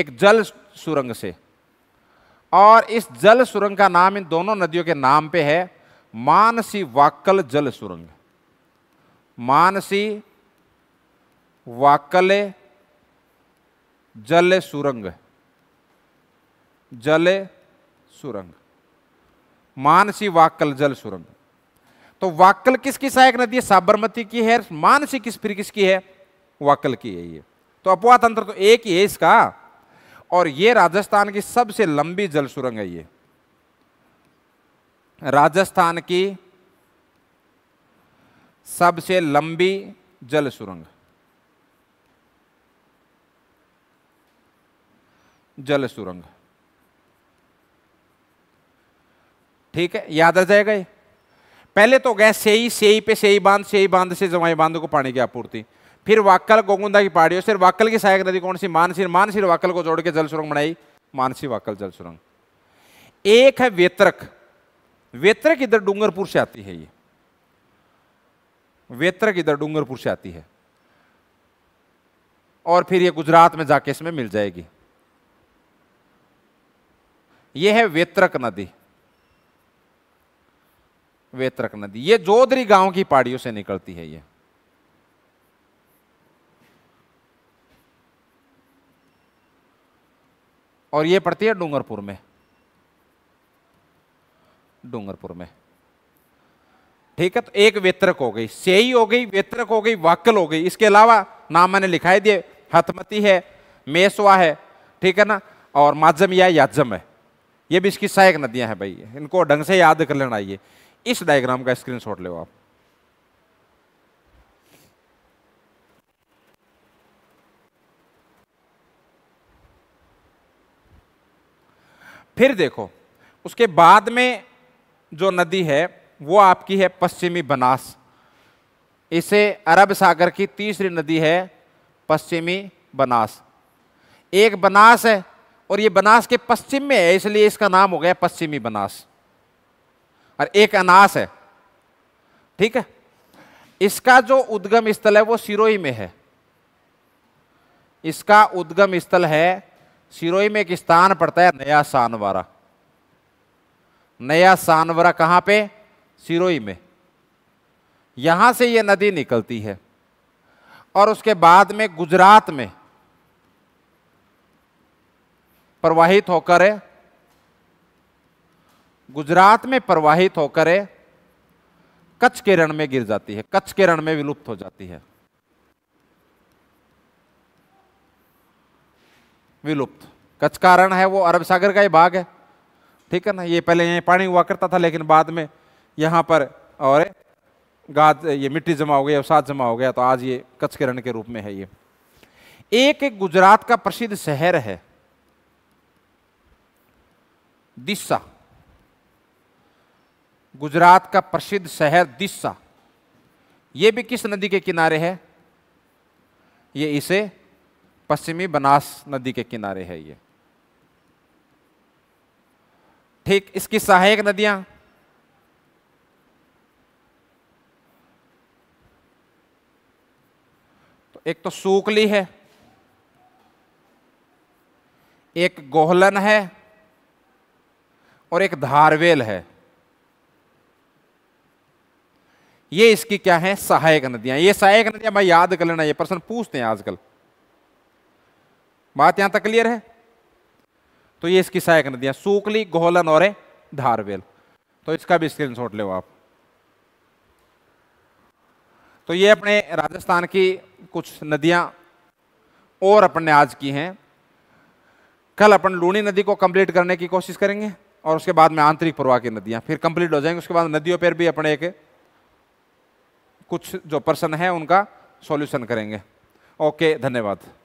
एक जल सुरंग से और इस जल सुरंग का नाम इन दोनों नदियों के नाम पे है मानसी वाकल जल सुरंग मानसी वाकल जल सुरंग जल सुरंग मानसी वाकल जल सुरंग तो वाकल किसकी सहायक नदी है साबरमती की है मानसी किस फिर किसकी है वाकल की है ये तो अपवा तंत्र तो एक ही है इसका और ये राजस्थान की सबसे लंबी जल सुरंग है ये राजस्थान की सबसे लंबी जल सुरंग जल सुरंग ठीक है याद रह जाएगा ये पहले तो गए सेई सेई पे सेई बांध सेई बांध से जमाई बांध को पानी की आपूर्ति फिर वाकल गोगुंदा की और सिर्फ वाकल की सहायक नदी कौन सी मानसिर मानसिर वाकल को जोड़ के जल सुरंग बनाई मानसी वाकल जल सुरंग एक है वेतरक वेतरक इधर डूंगरपुर से आती है ये वेतरक इधर डूंगरपुर से आती है और फिर ये गुजरात में जाके इसमें मिल जाएगी ये है वेतरक नदी वेत्रक नदी ये जोधरी गांव की पहाड़ियों से निकलती है ये और ये पड़ती है डूंगरपुर में डूंगरपुर में ठीक है तो एक वेत्रक हो गई सेई हो गई वेत्रक हो गई वाकल हो गई इसके अलावा नाम मैंने लिखाई दिए हथमती है मेसवा है ठीक है ना और माजम या याजम है ये भी इसकी सहायक नदियां हैं भाई इनको ढंग से याद कर लेना ये इस डायग्राम का स्क्रीनशॉट ले आप फिर देखो उसके बाद में जो नदी है वो आपकी है पश्चिमी बनास इसे अरब सागर की तीसरी नदी है पश्चिमी बनास एक बनास है और ये बनास के पश्चिम में है इसलिए इसका नाम हो गया पश्चिमी बनास और एक अनास है ठीक है इसका जो उद्गम स्थल है वो सिरोही में है इसका उद्गम स्थल है सिरोही में एक स्थान पड़ता है नया सानवारा नया सानवरा कहां पे सिरोई में यहां से ये नदी निकलती है और उसके बाद में गुजरात में प्रवाहित होकर गुजरात में प्रवाहित होकर कच्छ के रण में गिर जाती है कच्छ के रण में विलुप्त हो जाती है विलुप्त कच्छ का रण है वो अरब सागर का ही भाग है ठीक है ना ये पहले यहाँ पानी हुआ करता था लेकिन बाद में यहां पर और गाद ये मिट्टी जमा हो गई अवसाद जमा हो गया तो आज ये कच्छ के रण के रूप में है ये एक एक गुजरात का प्रसिद्ध शहर है दिशा गुजरात का प्रसिद्ध शहर दिस्सा ये भी किस नदी के किनारे है ये इसे पश्चिमी बनास नदी के किनारे है ये ठीक इसकी सहायक नदियां तो एक तो सूकली है एक गोहलन है और एक धारवेल है ये इसकी क्या है सहायक नदियां ये सहायक नदियां भाई याद कर लेना ये प्रश्न पूछते हैं आजकल बात यहां तक क्लियर है तो ये इसकी सहायक नदियां सूकली गोहलन और धारवेल तो इसका भी शॉट ले आप तो ये अपने राजस्थान की कुछ नदियां और अपन ने आज की हैं कल अपन लूणी नदी को कंप्लीट करने की कोशिश करेंगे और उसके बाद में आंतरिक प्रवाह की नदियां फिर कंप्लीट हो जाएंगे उसके बाद नदियों पर भी अपने एक कुछ जो पर्सन है उनका सॉल्यूशन करेंगे ओके धन्यवाद